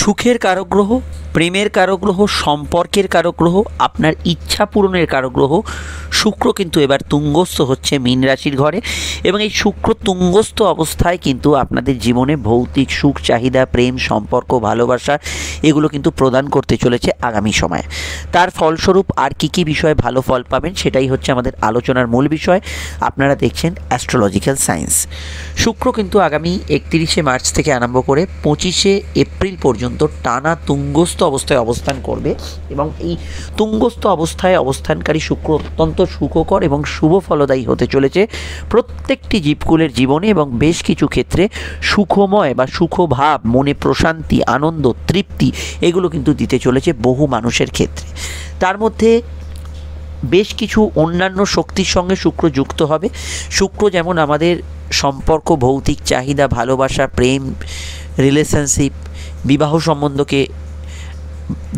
সুখের কারগ্রহ প্রেমের কারগ্রহ সম্পর্কের কারগ্রহ আপনার ইচ্ছা পূরণের কারগ্রহ শুক্র কিন্তু এবার তুঙ্গস্থ হচ্ছে মীন রাশির ঘরে এবং এই শুক্র তুঙ্গস্থ অবস্থায় কিন্তু আপনাদের জীবনে ভৌতিক সুখ চাহিদা প্রেম সম্পর্ক ভালোবাসা এগুলো কিন্তু প্রদান করতে চলেছে আগামী সময়ে তার ফলস্বরূপ আর কী কী বিষয়ে ভালো ফল পাবেন সেটাই হচ্ছে আমাদের আলোচনার মূল বিষয় আপনারা দেখছেন অ্যাস্ট্রোলজিক্যাল সায়েন্স শুক্র কিন্তু আগামী একত্রিশে মার্চ থেকে আরম্ভ করে পঁচিশে এপ্রিল পর্যন্ত পর্যন্ত টানা তুঙ্গস্থ অবস্থায় অবস্থান করবে এবং এই তুঙ্গস্থ অবস্থায় অবস্থানকারী শুক্র অত্যন্ত সুখকর এবং শুভ ফলদায়ী হতে চলেছে প্রত্যেকটি জীবকুলের জীবনে এবং বেশ কিছু ক্ষেত্রে সুখময় বা সুখভাব মনে প্রশান্তি আনন্দ তৃপ্তি এগুলো কিন্তু দিতে চলেছে বহু মানুষের ক্ষেত্রে তার মধ্যে বেশ কিছু অন্যান্য শক্তির সঙ্গে শুক্র যুক্ত হবে শুক্র যেমন আমাদের সম্পর্ক ভৌতিক চাহিদা ভালোবাসা প্রেম রিলেশনশিপ বিবাহ সম্বন্ধকে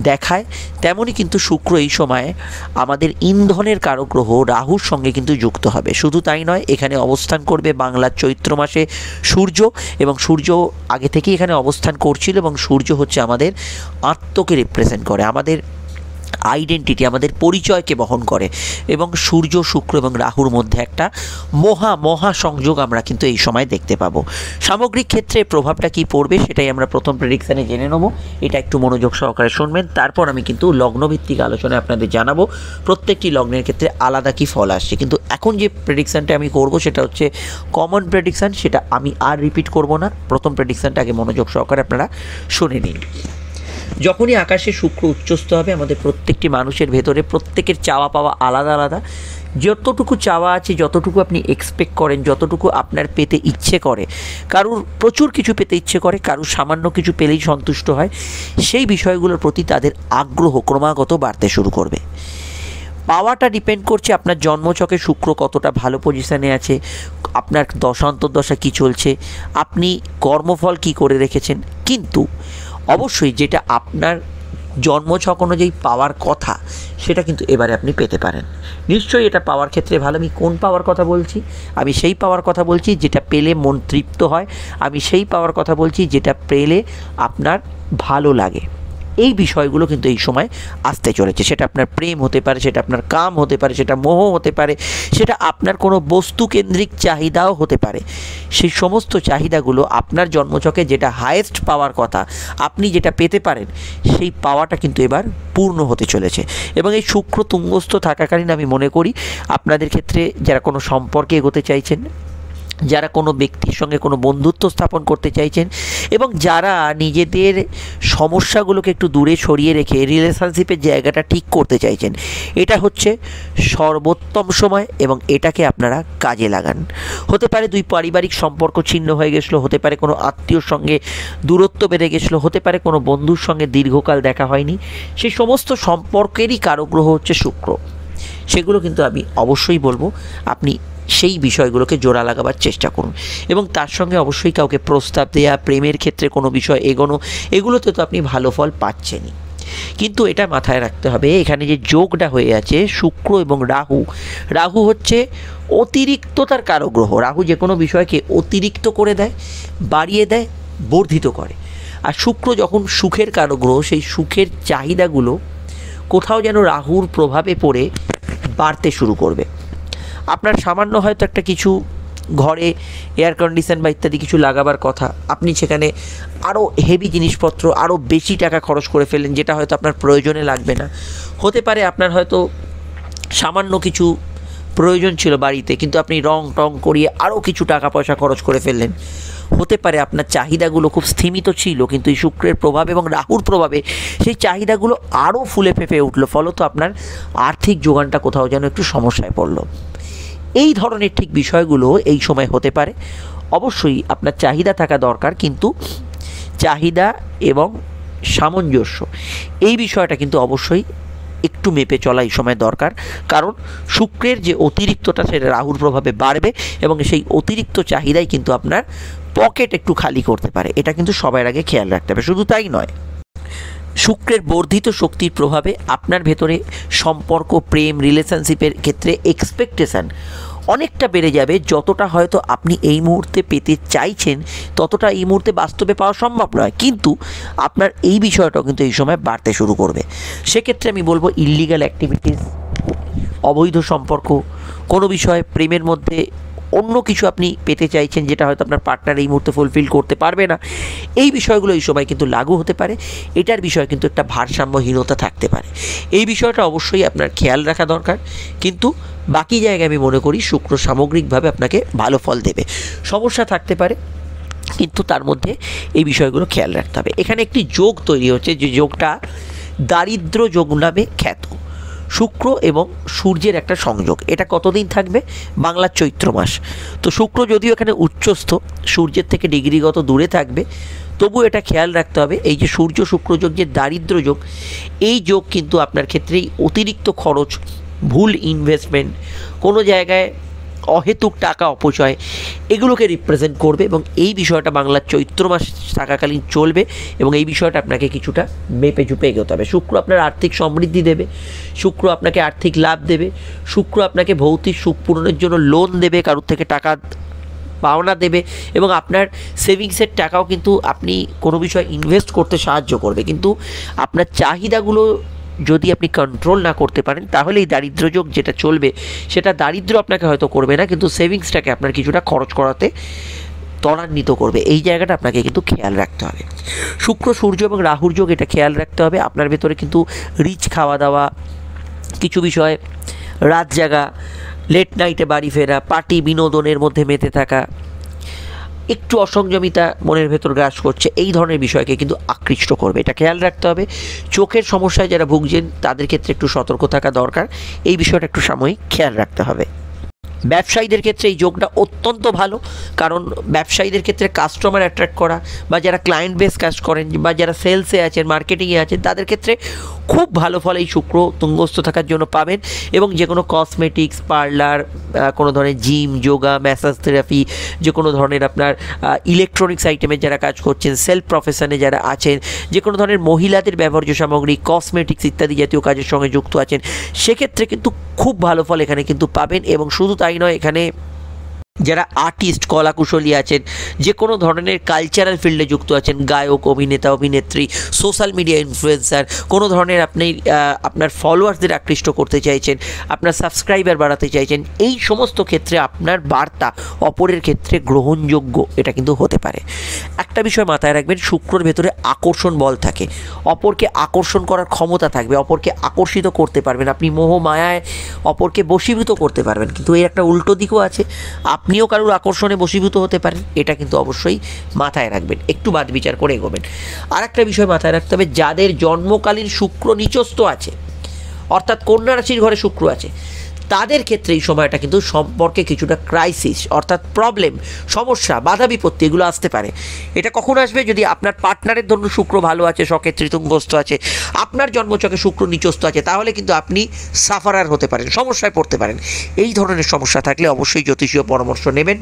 দেখায় তেমনি কিন্তু শুক্র এই সময়ে আমাদের ইন্ধনের কারগ্রহ রাহুর সঙ্গে কিন্তু যুক্ত হবে শুধু তাই নয় এখানে অবস্থান করবে বাংলার চৈত্র মাসে সূর্য এবং সূর্য আগে থেকেই এখানে অবস্থান করছিল এবং সূর্য হচ্ছে আমাদের আত্মকে রিপ্রেজেন্ট করে আমাদের আইডেন্টিটি আমাদের পরিচয়কে বহন করে এবং সূর্য শুক্র এবং রাহুর মধ্যে একটা মহা মহা সংযোগ আমরা কিন্তু এই সময় দেখতে পাবো সামগ্রিক ক্ষেত্রে প্রভাবটা কি পড়বে সেটাই আমরা প্রথম প্রেডিকশানে জেনে নেব এটা একটু মনোযোগ সহকারে শুনবেন তারপর আমি কিন্তু লগ্নভিত্তিক আলোচনায় আপনাদের জানাবো প্রত্যেকটি লগ্নের ক্ষেত্রে আলাদা কি ফল আসছে কিন্তু এখন যে প্রেডিকশানটা আমি করব সেটা হচ্ছে কমন প্রেডিকশান সেটা আমি আর রিপিট করব না প্রথম প্রেডিকশানটা আগে মনোযোগ সহকারে আপনারা শুনে নিন যখনই আকাশে শুক্র উচ্চস্থ হবে আমাদের প্রত্যেকটি মানুষের ভেতরে প্রত্যেকের চাওয়া পাওয়া আলাদা আলাদা যতটুকু চাওয়া আছে যতটুকু আপনি এক্সপেক্ট করেন যতটুকু আপনার পেতে ইচ্ছে করে কারুর প্রচুর কিছু পেতে ইচ্ছে করে কারুর সামান্য কিছু পেলেই সন্তুষ্ট হয় সেই বিষয়গুলোর প্রতি তাদের আগ্রহ ক্রমাগত বাড়তে শুরু করবে পাওয়াটা ডিপেন্ড করছে আপনার জন্মচকে শুক্র কতটা ভালো পজিশানে আছে আপনার দশান্তর্দশা কী চলছে আপনি কর্মফল কি করে রেখেছেন কিন্তু অবশ্যই যেটা আপনার জন্মছক অনুযায়ী পাওয়ার কথা সেটা কিন্তু এবারে আপনি পেতে পারেন নিশ্চয়ই এটা পাওয়ার ক্ষেত্রে ভালো আমি কোন পাওয়ার কথা বলছি আমি সেই পাওয়ার কথা বলছি যেটা পেলে মন তৃপ্ত হয় আমি সেই পাওয়ার কথা বলছি যেটা পেলে আপনার ভালো লাগে এই বিষয়গুলো কিন্তু এই সময় আসতে চলেছে সেটা আপনার প্রেম হতে পারে সেটা আপনার কাম হতে পারে সেটা মোহ হতে পারে সেটা আপনার কোনো বস্তু কেন্দ্রিক চাহিদাও হতে পারে সেই সমস্ত চাহিদাগুলো আপনার জন্মচকে যেটা হায়েস্ট পাওয়ার কথা আপনি যেটা পেতে পারেন সেই পাওয়াটা কিন্তু এবার পূর্ণ হতে চলেছে এবং এই শুক্র তুঙ্গস্থ থাকাকালীন আমি মনে করি আপনাদের ক্ষেত্রে যারা কোনো সম্পর্কে এগোতে চাইছেন যারা কোনো ব্যক্তির সঙ্গে কোনো বন্ধুত্ব স্থাপন করতে চাইছেন এবং যারা নিজেদের সমস্যাগুলোকে একটু দূরে সরিয়ে রেখে রিলেশনশিপের জায়গাটা ঠিক করতে চাইছেন এটা হচ্ছে সর্বোত্তম সময় এবং এটাকে আপনারা কাজে লাগান হতে পারে দুই পারিবারিক সম্পর্ক ছিন্ন হয়ে গেছিলো হতে পারে কোনো আত্মীয়র সঙ্গে দূরত্ব বেড়ে গেছিলো হতে পারে কোনো বন্ধুর সঙ্গে দীর্ঘকাল দেখা হয়নি সেই সমস্ত সম্পর্কেরই কারোগ্রহ হচ্ছে শুক্র সেগুলো কিন্তু আমি অবশ্যই বলবো আপনি সেই বিষয়গুলোকে জোড়া লাগাবার চেষ্টা করুন এবং তার সঙ্গে অবশ্যই কাউকে প্রস্তাব দেয়া প্রেমের ক্ষেত্রে কোনো বিষয় এগোনো এগুলোতে তো আপনি ভালো ফল পাচ্ছেনই কিন্তু এটা মাথায় রাখতে হবে এখানে যে যোগটা হয়ে আছে শুক্র এবং রাহু রাহু হচ্ছে অতিরিক্ততার গ্রহ রাহু যে কোনো বিষয়কে অতিরিক্ত করে দেয় বাড়িয়ে দেয় বর্ধিত করে আর শুক্র যখন সুখের গ্রহ সেই সুখের চাহিদাগুলো কোথাও যেন রাহুর প্রভাবে পড়ে বাড়তে শুরু করবে আপনার সামান্য হয়তো একটা কিছু ঘরে এয়ার কন্ডিশন বা ইত্যাদি কিছু লাগাবার কথা আপনি সেখানে আরও হেভি জিনিসপত্র আরও বেশি টাকা খরচ করে ফেলেন যেটা হয়তো আপনার প্রয়োজনে লাগবে না হতে পারে আপনার হয়তো সামান্য কিছু প্রয়োজন ছিল বাড়িতে কিন্তু আপনি রং টং করিয়ে আরও কিছু টাকা পয়সা খরচ করে ফেললেন হতে পারে আপনার চাহিদাগুলো খুব স্থিমিত ছিল কিন্তু এই শুক্রের প্রভাব এবং রাহুর প্রভাবে সেই চাহিদাগুলো আরও ফুলে ফেঁপে উঠলো ফলত আপনার আর্থিক যোগানটা কোথাও যেন একটু সমস্যায় পড়লো এই ধরনের ঠিক বিষয়গুলো এই সময় হতে পারে অবশ্যই আপনার চাহিদা থাকা দরকার কিন্তু চাহিদা এবং সামঞ্জস্য এই বিষয়টা কিন্তু অবশ্যই একটু মেপে চলা এই সময় দরকার কারণ শুক্রের যে অতিরিক্তটা সেটা রাহুর প্রভাবে বাড়বে এবং সেই অতিরিক্ত চাহিদাই কিন্তু আপনার পকেট একটু খালি করতে পারে এটা কিন্তু সবার আগে খেয়াল রাখতে হবে শুধু তাই নয় শুক্রের বর্ধিত শক্তির প্রভাবে আপনার ভেতরে সম্পর্ক প্রেম রিলেশনশিপের ক্ষেত্রে এক্সপেকটেশান অনেকটা বেড়ে যাবে যতটা হয়তো আপনি এই মুহূর্তে পেতে চাইছেন ততটা এই মুহূর্তে বাস্তবে পাওয়া সম্ভব নয় কিন্তু আপনার এই বিষয়টাও কিন্তু এই সময় বাড়তে শুরু করবে সেক্ষেত্রে আমি বলবো ইল্লিগাল অ্যাক্টিভিটিস অবৈধ সম্পর্ক কোনো বিষয়ে প্রেমের মধ্যে অন্য কিছু আপনি পেতে চাইছেন যেটা হয়তো আপনার পার্টনার এই মুহূর্তে ফুলফিল করতে পারবে না এই বিষয়গুলো এই সময় কিন্তু লাগু হতে পারে এটার বিষয়ে কিন্তু একটা ভারসাম্যহীনতা থাকতে পারে এই বিষয়টা অবশ্যই আপনার খেয়াল রাখা দরকার কিন্তু বাকি জায়গায় আমি মনে করি শুক্র সামগ্রিকভাবে আপনাকে ভালো ফল দেবে সমস্যা থাকতে পারে কিন্তু তার মধ্যে এই বিষয়গুলো খেয়াল রাখতে হবে এখানে একটি যোগ তৈরি হচ্ছে যে যোগটা দারিদ্র যোগ নামে খ্যাত শুক্র এবং সূর্যের একটা সংযোগ এটা কতদিন থাকবে বাংলার চৈত্র মাস তো শুক্র যদিও এখানে উচ্চস্থ সূর্যের থেকে ডিগ্রিগত দূরে থাকবে তবু এটা খেয়াল রাখতে হবে এই যে সূর্য শুক্র যোগ যে দারিদ্র যোগ এই যোগ কিন্তু আপনার ক্ষেত্রেই অতিরিক্ত খরচ ভুল ইনভেস্টমেন্ট কোনো জায়গায় অহেতুক টাকা অপচয় এগুলোকে রিপ্রেজেন্ট করবে এবং এই বিষয়টা বাংলার চৈত্র মাস থাকাকালীন চলবে এবং এই বিষয়টা আপনাকে কিছুটা মেপে চুপে এগোতে হবে শুক্র আপনার আর্থিক সমৃদ্ধি দেবে শুক্র আপনাকে আর্থিক লাভ দেবে শুক্র আপনাকে ভৌতিক সুখ পূরণের জন্য লোন দেবে কারোর থেকে টাকা পাওনা দেবে এবং আপনার সেভিংসের টাকাও কিন্তু আপনি কোনো বিষয়ে ইনভেস্ট করতে সাহায্য করবে কিন্তু আপনার চাহিদাগুলো যদি আপনি কন্ট্রোল না করতে পারেন তাহলে এই দারিদ্রযোগ যেটা চলবে সেটা দারিদ্র আপনাকে হয়তো করবে না কিন্তু সেভিংসটাকে আপনার কিছুটা খরচ করাতে ত্বরান্বিত করবে এই জায়গাটা আপনাকে কিন্তু খেয়াল রাখতে হবে শুক্র সূর্য এবং রাহুর যোগ এটা খেয়াল রাখতে হবে আপনার ভেতরে কিন্তু রিচ খাওয়া দাওয়া কিছু বিষয়ে রাত জাগা লেট নাইটে বাড়ি ফেরা পার্টি বিনোদনের মধ্যে মেতে থাকা একটু অসংযমিতা মনের ভেতর গ্রাস করছে এই ধরনের বিষয়কে কিন্তু আকৃষ্ট করবে এটা খেয়াল রাখতে হবে চোখের সমস্যায় যারা ভুগছেন তাদের ক্ষেত্রে একটু সতর্ক থাকা দরকার এই বিষয়টা একটু সাময়িক খেয়াল রাখতে হবে ব্যবসায়ীদের ক্ষেত্রে এই যোগটা অত্যন্ত ভালো কারণ ব্যবসায়ীদের ক্ষেত্রে কাস্টমার অ্যাট্রাক্ট করা বা যারা ক্লায়েন্ট বেস কাজ করেন বা যারা সেলসে আছেন মার্কেটিংয়ে আছেন তাদের ক্ষেত্রে খুব ভালো ফল এই শুক্র তুঙ্গস্থ থাকার জন্য পাবেন এবং যে কোনো কসমেটিক্স পার্লার কোনো ধরনের জিম যোগা ম্যাসাজ থেরাপি যে কোনো ধরনের আপনার ইলেকট্রনিক্স আইটেমের যারা কাজ করছেন সেলফ প্রফেশনে যারা আছেন যে কোনো ধরনের মহিলাদের ব্যবহার্য সামগ্রী কসমেটিক্স ইত্যাদি জাতীয় কাজের সঙ্গে যুক্ত আছেন সেক্ষেত্রে কিন্তু খুব ভালো ফল এখানে কিন্তু পাবেন এবং শুধু ใจหน่อยคันนี้ যারা আর্টিস্ট কলাকুশলী আছেন যে কোনো ধরনের কালচারাল ফিল্ডে যুক্ত আছেন গায়ক অভিনেতা অভিনেত্রী সোশ্যাল মিডিয়া ইনফ্লুয়েন্সার কোনো ধরনের আপনি আপনার ফলোয়ার্সদের আকৃষ্ট করতে চাইছেন আপনার সাবস্ক্রাইবার বাড়াতে চাইছেন এই সমস্ত ক্ষেত্রে আপনার বার্তা অপরের ক্ষেত্রে গ্রহণযোগ্য এটা কিন্তু হতে পারে একটা বিষয় মাথায় রাখবেন শুক্রর ভেতরে আকর্ষণ বল থাকে অপরকে আকর্ষণ করার ক্ষমতা থাকবে অপরকে আকর্ষিত করতে পারবেন আপনি মোহ মায়ায় অপরকে বশীভূত করতে পারবেন কিন্তু এর একটা উল্টো দিকও আছে আপনিও কারোর আকর্ষণে বশীভূত হতে পারেন এটা কিন্তু অবশ্যই মাথায় রাখবেন একটু বাদ বিচার করে এগোবেন আর একটা বিষয় মাথায় রাখতে হবে যাদের জন্মকালীন শুক্র নিচস্ত আছে অর্থাৎ কন্যা রাশির ঘরে শুক্র আছে তাদের ক্ষেত্রে এই সময়টা কিন্তু সম্পর্কে কিছুটা ক্রাইসিস অর্থাৎ প্রবলেম সমস্যা বাধা বিপত্তি এগুলো আসতে পারে এটা কখন আসবে যদি আপনার পার্টনারের ধরুন শুক্র ভালো আছে শখের তৃতুঙ্গস্থ আছে আপনার জন্মচকে শুক্র নিচস্থ আছে তাহলে কিন্তু আপনি সাফারার হতে পারেন সমস্যায় পড়তে পারেন এই ধরনের সমস্যা থাকলে অবশ্যই জ্যোতিষীয় পরামর্শ নেবেন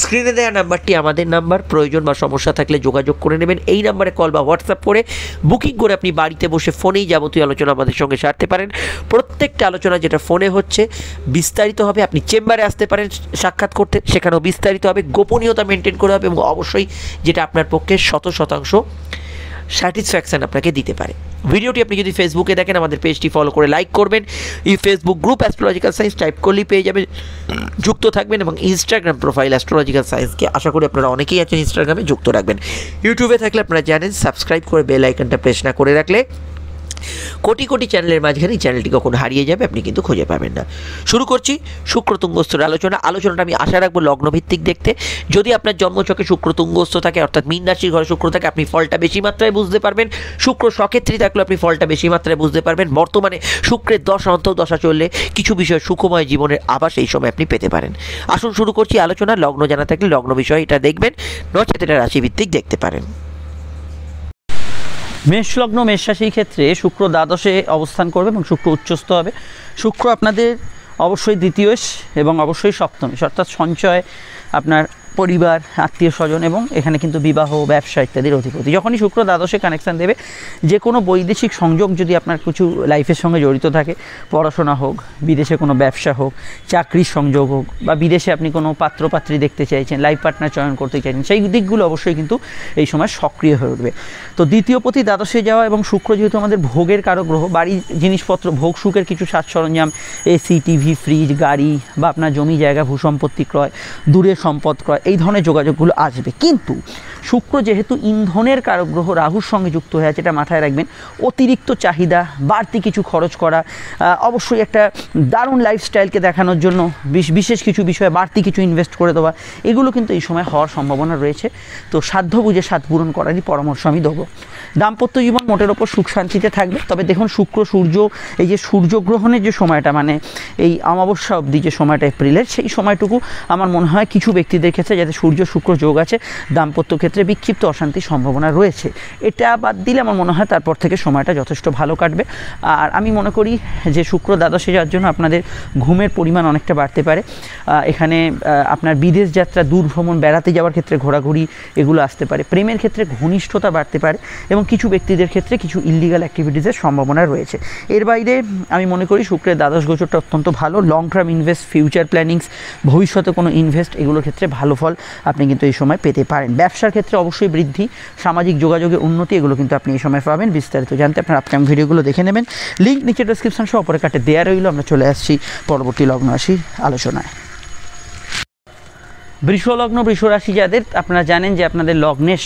স্ক্রিনে দেওয়া নাম্বারটি আমাদের নাম্বার প্রয়োজন বা সমস্যা থাকলে যোগাযোগ করে নেবেন এই নাম্বারে কল বা হোয়াটসঅ্যাপ করে বুকিং করে আপনি বাড়িতে বসে ফোনেই যাবতীয় আলোচনা আমাদের সঙ্গে সারতে পারেন প্রত্যেকটা আলোচনা যেটা ফোনে হচ্ছে আছে বিস্তারিতভাবে আপনি চেম্বারে আসতে পারেন সাক্ষাৎ করতে সেখানেও বিস্তারিত হবে গোপনীয়তা মেনটেন করা হবে এবং অবশ্যই যেটা আপনার পক্ষে শত শতাংশ স্যাটিসফ্যাকশান আপনাকে দিতে পারে ভিডিওটি আপনি যদি ফেসবুকে দেখেন আমাদের পেজটি ফলো করে লাইক করবেন এই Facebook group astrological science type করলেই পেয়ে যাবেন যুক্ত থাকবেন এবং ইনস্টাগ্রাম প্রোফাইল অ্যাস্ট্রোলজিক্যাল সায়েন্সকে আশা করি আপনারা অনেকেই আছেন ইনস্টাগ্রামে যুক্ত রাখবেন ইউটিউবে থাকলে আপনারা জানেন সাবস্ক্রাইব করে বেল আইকনটা প্রেস না করে রাখলে কোটি কোটি চ্যানেলের মাঝখানে চ্যানেলটি কখন হারিয়ে যাবে আপনি কিন্তু খুঁজে পাবেন না শুরু করছি শুক্রতুঙ্গস্থ আলোচনা আলোচনাটা আমি আশা রাখবো লগ্নভিত্তিক দেখতে যদি আপনার জন্মচকে শুক্রতুঙ্গস্থ থাকে অর্থাৎ মিন রাশির ঘরে শুক্র থাকে আপনি ফলটা বেশি মাত্রায় বুঝতে পারবেন শুক্র সক্ষেত্রী থাকলে আপনি ফলটা বেশি মাত্রায় বুঝতে পারবেন বর্তমানে শুক্রের দশ অন্তর্দশা চললে কিছু বিষয় সুখময় জীবনের আভাস এই সময় আপনি পেতে পারেন আসুন শুরু করছি আলোচনা লগ্ন জানা থাকলে লগ্ন বিষয় এটা দেখবেন নচেত এটা রাশিভিত্তিক দেখতে পারেন মেষলগ্ন মেষরাশির ক্ষেত্রে শুক্র দ্বাদশে অবস্থান করবে এবং শুক্র উচ্চস্ত হবে শুক্র আপনাদের অবশ্যই দ্বিতীয় এবং অবশ্যই সপ্তমেশ অর্থাৎ সঞ্চয় আপনার পরিবার আত্মীয় স্বজন এবং এখানে কিন্তু বিবাহ ব্যবসা ইত্যাদির অধিপতি যখনই শুক্র দ্বাদশে কানেকশান দেবে যে কোনো বৈদেশিক সংযোগ যদি আপনার কিছু লাইফের সঙ্গে জড়িত থাকে পড়াশোনা হোক বিদেশে কোনো ব্যবসা হোক চাকরির সংযোগ হোক বা বিদেশে আপনি কোনো পাত্র পাত্রী দেখতে চাইছেন লাইফ পার্টনার চয়ন করতে চাইছেন সেই দিকগুলো অবশ্যই কিন্তু এই সময় সক্রিয় হয়ে উঠবে তো দ্বিতীয় প্রতি দ্বাদশে যাওয়া এবং শুক্র যেহেতু আমাদের ভোগের কারো গ্রহ বাড়ির জিনিসপত্র ভোগ সুখের কিছু সাজ সরঞ্জাম এসি টিভি ফ্রিজ গাড়ি বা আপনার জমি জায়গা ভূসম্পত্তি ক্রয় দূরে সম্পদ ক্রয় এই ধরনের যোগাযোগগুলো আসবে কিন্তু শুক্র যেহেতু ইন্ধনের গ্রহ রাহুর সঙ্গে যুক্ত হয়ে আছে এটা মাথায় রাখবেন অতিরিক্ত চাহিদা বাড়তি কিছু খরচ করা অবশ্যই একটা দারুণ লাইফস্টাইলকে দেখানোর জন্য বিশেষ কিছু বিষয়ে বাড়তি কিছু ইনভেস্ট করে দেওয়া এগুলো কিন্তু এই সময় হওয়ার সম্ভাবনা রয়েছে তো সাধ্য বুঝে সাধ পূরণ করারই পরামর্শ আমি দেবো দাম্পত্য জীবন মোটের ওপর সুখ শান্তিতে থাকবে তবে দেখুন শুক্র সূর্য এই যে সূর্যগ্রহণের যে সময়টা মানে এই অমাবস্যা অবধি যে সময়টা এপ্রিলের সেই সময়টুকু আমার মনে হয় কিছু ব্যক্তিদের ক্ষেত্রে হচ্ছে যাতে সূর্য শুক্র যোগ আছে দাম্পত্য ক্ষেত্রে বিক্ষিপ্ত অশান্তির সম্ভাবনা রয়েছে এটা বাদ দিলে আমার মনে হয় তারপর থেকে সময়টা যথেষ্ট ভালো কাটবে আর আমি মনে করি যে শুক্র দ্বাদশে যাওয়ার জন্য আপনাদের ঘুমের পরিমাণ অনেকটা বাড়তে পারে এখানে আপনার বিদেশ যাত্রা দূর ভ্রমণ বেড়াতে যাওয়ার ক্ষেত্রে ঘোরাঘুরি এগুলো আসতে পারে প্রেমের ক্ষেত্রে ঘনিষ্ঠতা বাড়তে পারে এবং কিছু ব্যক্তিদের ক্ষেত্রে কিছু ইলিগাল অ্যাক্টিভিটিসের সম্ভাবনা রয়েছে এর বাইরে আমি মনে করি শুক্রের দ্বাদশ গোচরটা অত্যন্ত ভালো long term invest future plannings ভবিষ্যতে কোনো ইনভেস্ট এগুলোর ক্ষেত্রে ভালো ফল আপনি কিন্তু এই সময় পেতে পারেন ব্যবসার ক্ষেত্রে অবশ্যই বৃদ্ধি সামাজিক যোগাযোগের উন্নতি এগুলো কিন্তু আপনি এই সময় পাবেন বিস্তারিত জানতে আপনার আপকামিং ভিডিওগুলো দেখে নেবেন লিঙ্ক নিচে ডেসক্রিপশন সহ অপরে কাটে দেওয়া রইল আমরা চলে আসছি পরবর্তী লগ্ন আসি আলোচনায় বৃষলগ্ন বৃষরাশি যাদের আপনারা জানেন যে আপনাদের লগ্নেশ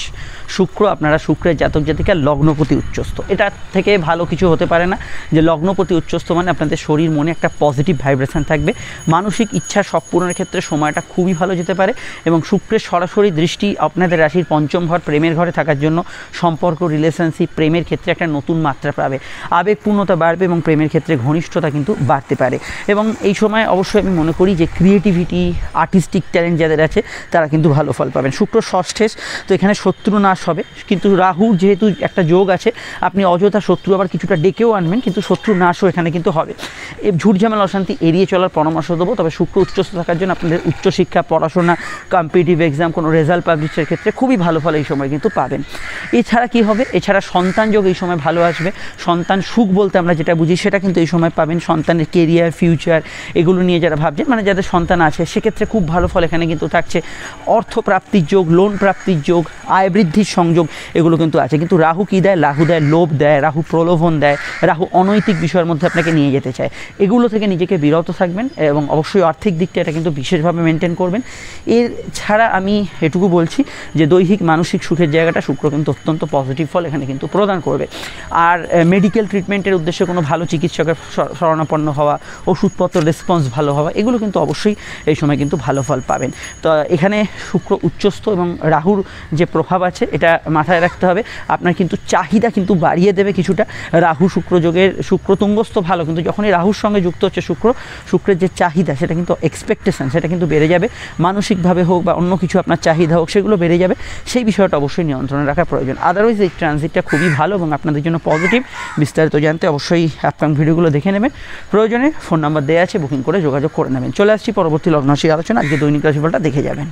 শুক্র আপনারা শুক্রের জাতক জাতিকা লগ্নপতি উচ্চস্থ এটা থেকে ভালো কিছু হতে পারে না যে লগ্নপতি উচ্চস্থ মানে আপনাদের শরীর মনে একটা পজিটিভ ভাইব্রেশন থাকবে মানসিক ইচ্ছা সব পূরণের ক্ষেত্রে সময়টা খুবই ভালো যেতে পারে এবং শুক্রের সরাসরি দৃষ্টি আপনাদের রাশির পঞ্চম ঘর প্রেমের ঘরে থাকার জন্য সম্পর্ক রিলেশনশিপ প্রেমের ক্ষেত্রে একটা নতুন মাত্রা পাবে আবেগপূর্ণতা বাড়বে এবং প্রেমের ক্ষেত্রে ঘনিষ্ঠতা কিন্তু বাড়তে পারে এবং এই সময় অবশ্যই আমি মনে করি যে ক্রিয়েটিভিটি আর্টিস্টিক ট্যালেন্ট যাদের আছে তারা কিন্তু ভালো ফল পাবেন শুক্র ষষ্ঠেষ তো এখানে শত্রু নাশ হবে কিন্তু রাহু যেহেতু একটা যোগ আছে আপনি অযথা শত্রু আবার কিছুটা ডেকেও আনবেন কিন্তু শত্রু নাশও এখানে কিন্তু হবে এ ঝুটঝামেলা অশান্তি এড়িয়ে চলার পরামর্শ দেবো তবে শুক্র উচ্চস্থ থাকার জন্য আপনাদের উচ্চশিক্ষা পড়াশোনা কম্পিটিভ এক্সাম কোনো রেজাল্ট পাবলিশের ক্ষেত্রে খুবই ভালো ফল এই সময় কিন্তু পাবেন এছাড়া কি হবে এছাড়া সন্তান যোগ এই সময় ভালো আসবে সন্তান সুখ বলতে আমরা যেটা বুঝি সেটা কিন্তু এই সময় পাবেন সন্তানের কেরিয়ার ফিউচার এগুলো নিয়ে যারা ভাবছেন মানে যাদের সন্তান আছে সেক্ষেত্রে খুব ভালো ফল এখানে কিন্তু থাকছে অর্থ প্রাপ্তির যোগ লোন প্রাপ্তির যোগ আয় বৃদ্ধির সংযোগ এগুলো কিন্তু আছে কিন্তু রাহু কী দেয় রাহু দেয় লোভ দেয় রাহু প্রলোভন দেয় রাহু অনৈতিক বিষয়ের মধ্যে আপনাকে নিয়ে যেতে চায় এগুলো থেকে নিজেকে বিরত থাকবেন এবং অবশ্যই আর্থিক দিকটা এটা কিন্তু বিশেষভাবে মেনটেন করবেন এর ছাড়া আমি এটুকু বলছি যে দৈহিক মানসিক সুখের জায়গাটা শুক্র কিন্তু অত্যন্ত পজিটিভ ফল এখানে কিন্তু প্রদান করবে আর মেডিকেল ট্রিটমেন্টের উদ্দেশ্যে কোনো ভালো চিকিৎসকের শরণাপন্ন হওয়া ওষুধপত্র রেসপন্স ভালো হওয়া এগুলো কিন্তু অবশ্যই এই সময় কিন্তু ভালো ফল পাবেন এখানে শুক্র উচ্চস্থ এবং রাহুর যে প্রভাব আছে এটা মাথায় রাখতে হবে আপনার কিন্তু চাহিদা কিন্তু বাড়িয়ে দেবে কিছুটা রাহু শুক্র যোগের শুক্র তুঙ্গস্থ ভালো কিন্তু যখনই রাহুর সঙ্গে যুক্ত হচ্ছে শুক্র শুক্রের যে চাহিদা সেটা কিন্তু এক্সপেকটেশান সেটা কিন্তু বেড়ে যাবে মানসিকভাবে হোক বা অন্য কিছু আপনার চাহিদা হোক সেগুলো বেড়ে যাবে সেই বিষয়টা অবশ্যই নিয়ন্ত্রণে রাখা প্রয়োজন আদারওয়াইজ এই ট্রানজিটটা খুবই ভালো এবং আপনাদের জন্য পজিটিভ বিস্তারিত জানতে অবশ্যই আপকাম ভিডিওগুলো দেখে নেবেন প্রয়োজনে ফোন নাম্বার দেওয়া আছে বুকিং করে যোগাযোগ করে নেবেন চলে আসছি পরবর্তী লগ্নশী আলোচনা আজকে দৈনিক রাশিফলটা दिखे যাবেন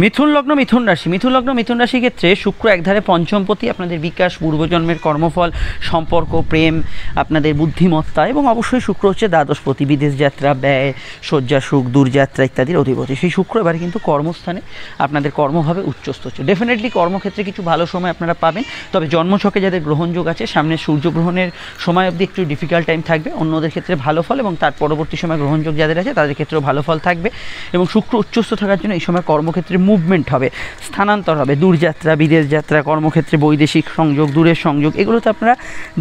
মিথুন লগ্ন মিথুন রাশি মিথুন লগ্ন মিথুন রাশি ক্ষেত্রে শুক্র একধারে পঞ্চমপতি আপনাদের বিকাশ পূর্বজন্মের কর্মফল সম্পর্ক প্রেম আপনাদের বুদ্ধিমত্তা এবং অবশ্যই শুক্র হচ্ছে দ্বাদশপতি বিদেশ যাত্রা ব্যয় শয্যা সুখ দূরযাত্রা ইত্যাদির অধিপতি সেই শুক্র এবারে কিন্তু কর্মস্থানে আপনাদের কর্মভাবে উচ্চস্থ হচ্ছে ডেফিনেটলি কর্মক্ষেত্রে কিছু ভালো সময় আপনারা পাবেন তবে জন্মছকে যাদের গ্রহণযোগ আছে সামনে সূর্যগ্রহণের সময় অবধি একটু ডিফিকাল্ট টাইম থাকবে অন্যদের ক্ষেত্রে ভালো ফল এবং তার পরবর্তী সময় গ্রহণযোগ যাদের আছে তাদের ক্ষেত্রেও ভালো ফল থাকবে এবং শুক্র উচ্চস্থ থাকার জন্য এই সময় কর্মক্ষেত্রে মুভমেন্ট হবে স্থানান্তর হবে দূরযাত্রা বিদেশ যাত্রা কর্মক্ষেত্রে বৈদেশিক সংযোগ দূরের সংযোগ এগুলোতে আপনারা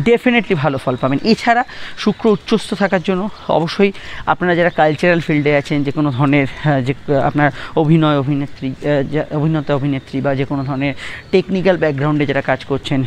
ডেফিনেটলি ভালো ফল পাবেন এছাড়া শুক্র উচ্চস্থ থাকার জন্য অবশ্যই আপনারা যারা কালচারাল ফিল্ডে আছেন যে কোনো ধরনের যে আপনার অভিনয় অভিনেত্রী অভিনেতা অভিনেত্রী বা যে কোনো ধরনের টেকনিক্যাল ব্যাকগ্রাউন্ডে যারা কাজ করছেন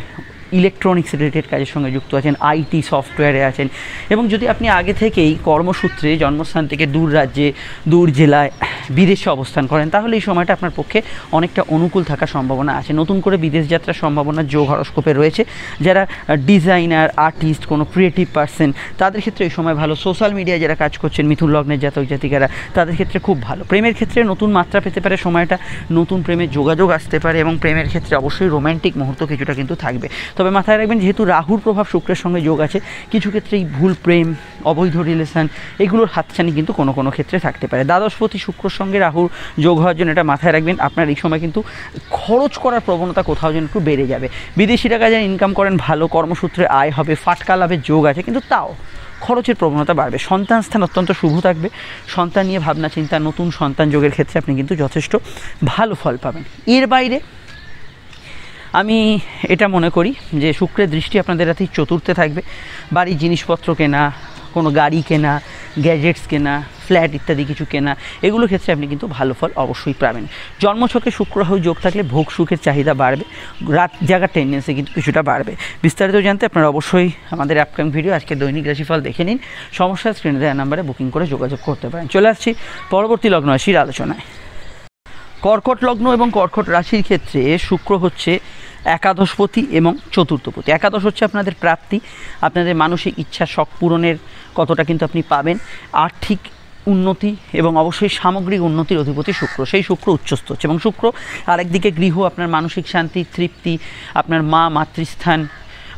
ইলেকট্রনিক্স রিলেটেড কাজের সঙ্গে যুক্ত আছেন আইটি সফটওয়্যারে আছেন এবং যদি আপনি আগে থেকেই কর্মসূত্রে জন্মস্থান থেকে দূর রাজ্যে দূর জেলায় বিদেশে অবস্থান করেন তাহলে এই সময়টা আপনার পক্ষে অনেকটা অনুকূল থাকার সম্ভাবনা আছে নতুন করে বিদেশ যাত্রার সম্ভাবনা যোগ হরস্কোপে রয়েছে যারা ডিজাইনার আর্টিস্ট কোনো ক্রিয়েটিভ পার্সন তাদের ক্ষেত্রে এই সময় ভালো সোশ্যাল মিডিয়ায় যারা কাজ করছেন মিথুন লগ্নের জাতক জাতিকারা তাদের ক্ষেত্রে খুব ভালো প্রেমের ক্ষেত্রে নতুন মাত্রা পেতে পারে সময়টা নতুন প্রেমের যোগাযোগ আসতে পারে এবং প্রেমের ক্ষেত্রে অবশ্যই রোম্যান্টিক মুহূর্ত কিছুটা কিন্তু থাকবে তবে মাথায় রাখবেন যেহেতু রাহুর প্রভাব শুক্রের সঙ্গে যোগ আছে কিছু ক্ষেত্রেই ভুল প্রেম অবৈধ রিলেশান এগুলোর হাতছানি কিন্তু কোনো কোনো ক্ষেত্রে থাকতে পারে দ্বাদশপতি শুক্রর সঙ্গে রাহুর যোগ হওয়ার জন্য এটা মাথায় রাখবেন আপনার এই সময় কিন্তু খরচ করার প্রবণতা কোথাও যেন একটু বেড়ে যাবে বিদেশি টাকা যেন ইনকাম করেন ভালো কর্মসূত্রে আয় হবে ফাটকা লাভের যোগ আছে কিন্তু তাও খরচের প্রবণতা বাড়বে সন্তান স্থান অত্যন্ত শুভ থাকবে সন্তান নিয়ে ভাবনা চিন্তা নতুন সন্তান যোগের ক্ষেত্রে আপনি কিন্তু যথেষ্ট ভালো ফল পাবেন এর বাইরে আমি এটা মনে করি যে শুক্রের দৃষ্টি আপনাদের হাতেই চতুর্থে থাকবে বাড়ির জিনিসপত্র কেনা কোনো গাড়ি কেনা গ্যাজেটস কেনা ফ্ল্যাট ইত্যাদি কিছু কেনা এগুলো ক্ষেত্রে আপনি কিন্তু ভালো ফল অবশ্যই পাবেন জন্মছকে শুক্রাহ যোগ থাকলে ভোগ সুখের চাহিদা বাড়বে রাত জায়গার টেন্ডেন্সি কিন্তু কিছুটা বাড়বে বিস্তারিত জানতে আপনারা অবশ্যই আমাদের অ্যাপকাম ভিডিও আজকে দৈনিক রাশিফল দেখে নিন সমস্যার স্ক্রিনে দেওয়া নাম্বারে বুকিং করে যোগাযোগ করতে পারেন চলে আসছি পরবর্তী লগ্ন রাশির আলোচনায় কর্কট লগ্ন এবং কর্কট রাশির ক্ষেত্রে শুক্র হচ্ছে একাদশপতি এবং চতুর্থপতি একাদশ হচ্ছে আপনাদের প্রাপ্তি আপনাদের মানসিক ইচ্ছা শখ পূরণের কতটা কিন্তু আপনি পাবেন আর্থিক উন্নতি এবং অবশ্যই সামগ্রিক উন্নতির অধিপতি শুক্র সেই শুক্র উচ্চস্থ হচ্ছে এবং শুক্র আরেকদিকে গৃহ আপনার মানসিক শান্তি তৃপ্তি আপনার মা মাতৃস্থান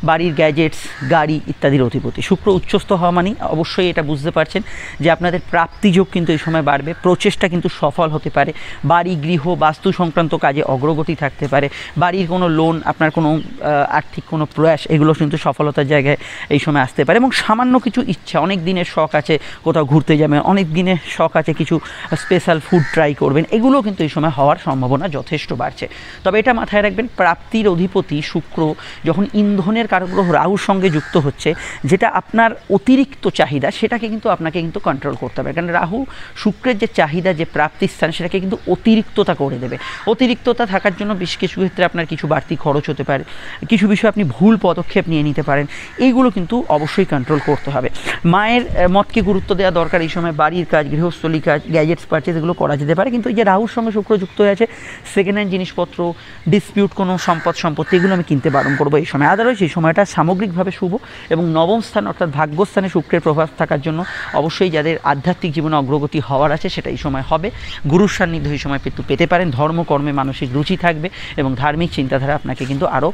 বাড়ির গ্যাজেটস গাড়ি ইত্যাদির অধিপতি শুক্র উচ্চস্থ হওয়া মানে অবশ্যই এটা বুঝতে পারছেন যে আপনাদের প্রাপ্তিযোগ কিন্তু এই সময় বাড়বে প্রচেষ্টা কিন্তু সফল হতে পারে বাড়ি গৃহ বাস্তু সংক্রান্ত কাজে অগ্রগতি থাকতে পারে বাড়ির কোনো লোন আপনার কোনো আর্থিক কোনো প্রয়াস এগুলো কিন্তু সফলতার জায়গায় এই সময় আসতে পারে এবং সামান্য কিছু ইচ্ছা অনেক দিনের শখ আছে কোথাও ঘুরতে যাবেন অনেক দিনের শখ আছে কিছু স্পেশাল ফুড ট্রাই করবেন এগুলো কিন্তু এই সময় হওয়ার সম্ভাবনা যথেষ্ট বাড়ছে তবে এটা মাথায় রাখবেন প্রাপ্তির অধিপতি শুক্র যখন ইন্ধনের কারগ্রহ রাহুর সঙ্গে যুক্ত হচ্ছে যেটা আপনার অতিরিক্ত চাহিদা সেটাকে কিন্তু আপনাকে কিন্তু কন্ট্রোল করতে হবে কারণ রাহু শুক্রের যে চাহিদা যে প্রাপ্তিস্থান সেটাকে কিন্তু অতিরিক্ততা করে দেবে অতিরিক্ততা থাকার জন্য বেশ কিছু ক্ষেত্রে আপনার কিছু বাড়তি খরচ হতে পারে কিছু বিষয়ে আপনি ভুল পদক্ষেপ নিয়ে নিতে পারেন এইগুলো কিন্তু অবশ্যই কন্ট্রোল করতে হবে মায়ের মতকে গুরুত্ব দেওয়া দরকার এই সময় বাড়ির কাজ গৃহস্থলী কাজ গ্যাজেটস পারচেস এগুলো করা যেতে পারে কিন্তু এই যে রাহুর সঙ্গে শুক্র যুক্ত হয়ে আছে সেকেন্ড হ্যান্ড জিনিসপত্র ডিসপিউট কোনো সম্পদ সম্পত্তি এগুলো আমি কিনতে বারণ করবো এই সময় আদারওয়াইজ এই সময়টা সামগ্রিকভাবে শুভ এবং নবম স্থান অর্থাৎ ভাগ্যস্থানে শুক্রের প্রভাব থাকার জন্য অবশ্যই যাদের আধ্যাত্মিক জীবনে অগ্রগতি হওয়ার আছে সেটা এই সময় হবে গুরুর সান্নিধ্য এই সময় পেতে পারেন ধর্মকর্মে মানসিক রুচি থাকবে এবং ধার্মিক চিন্তাধারা আপনাকে কিন্তু আরও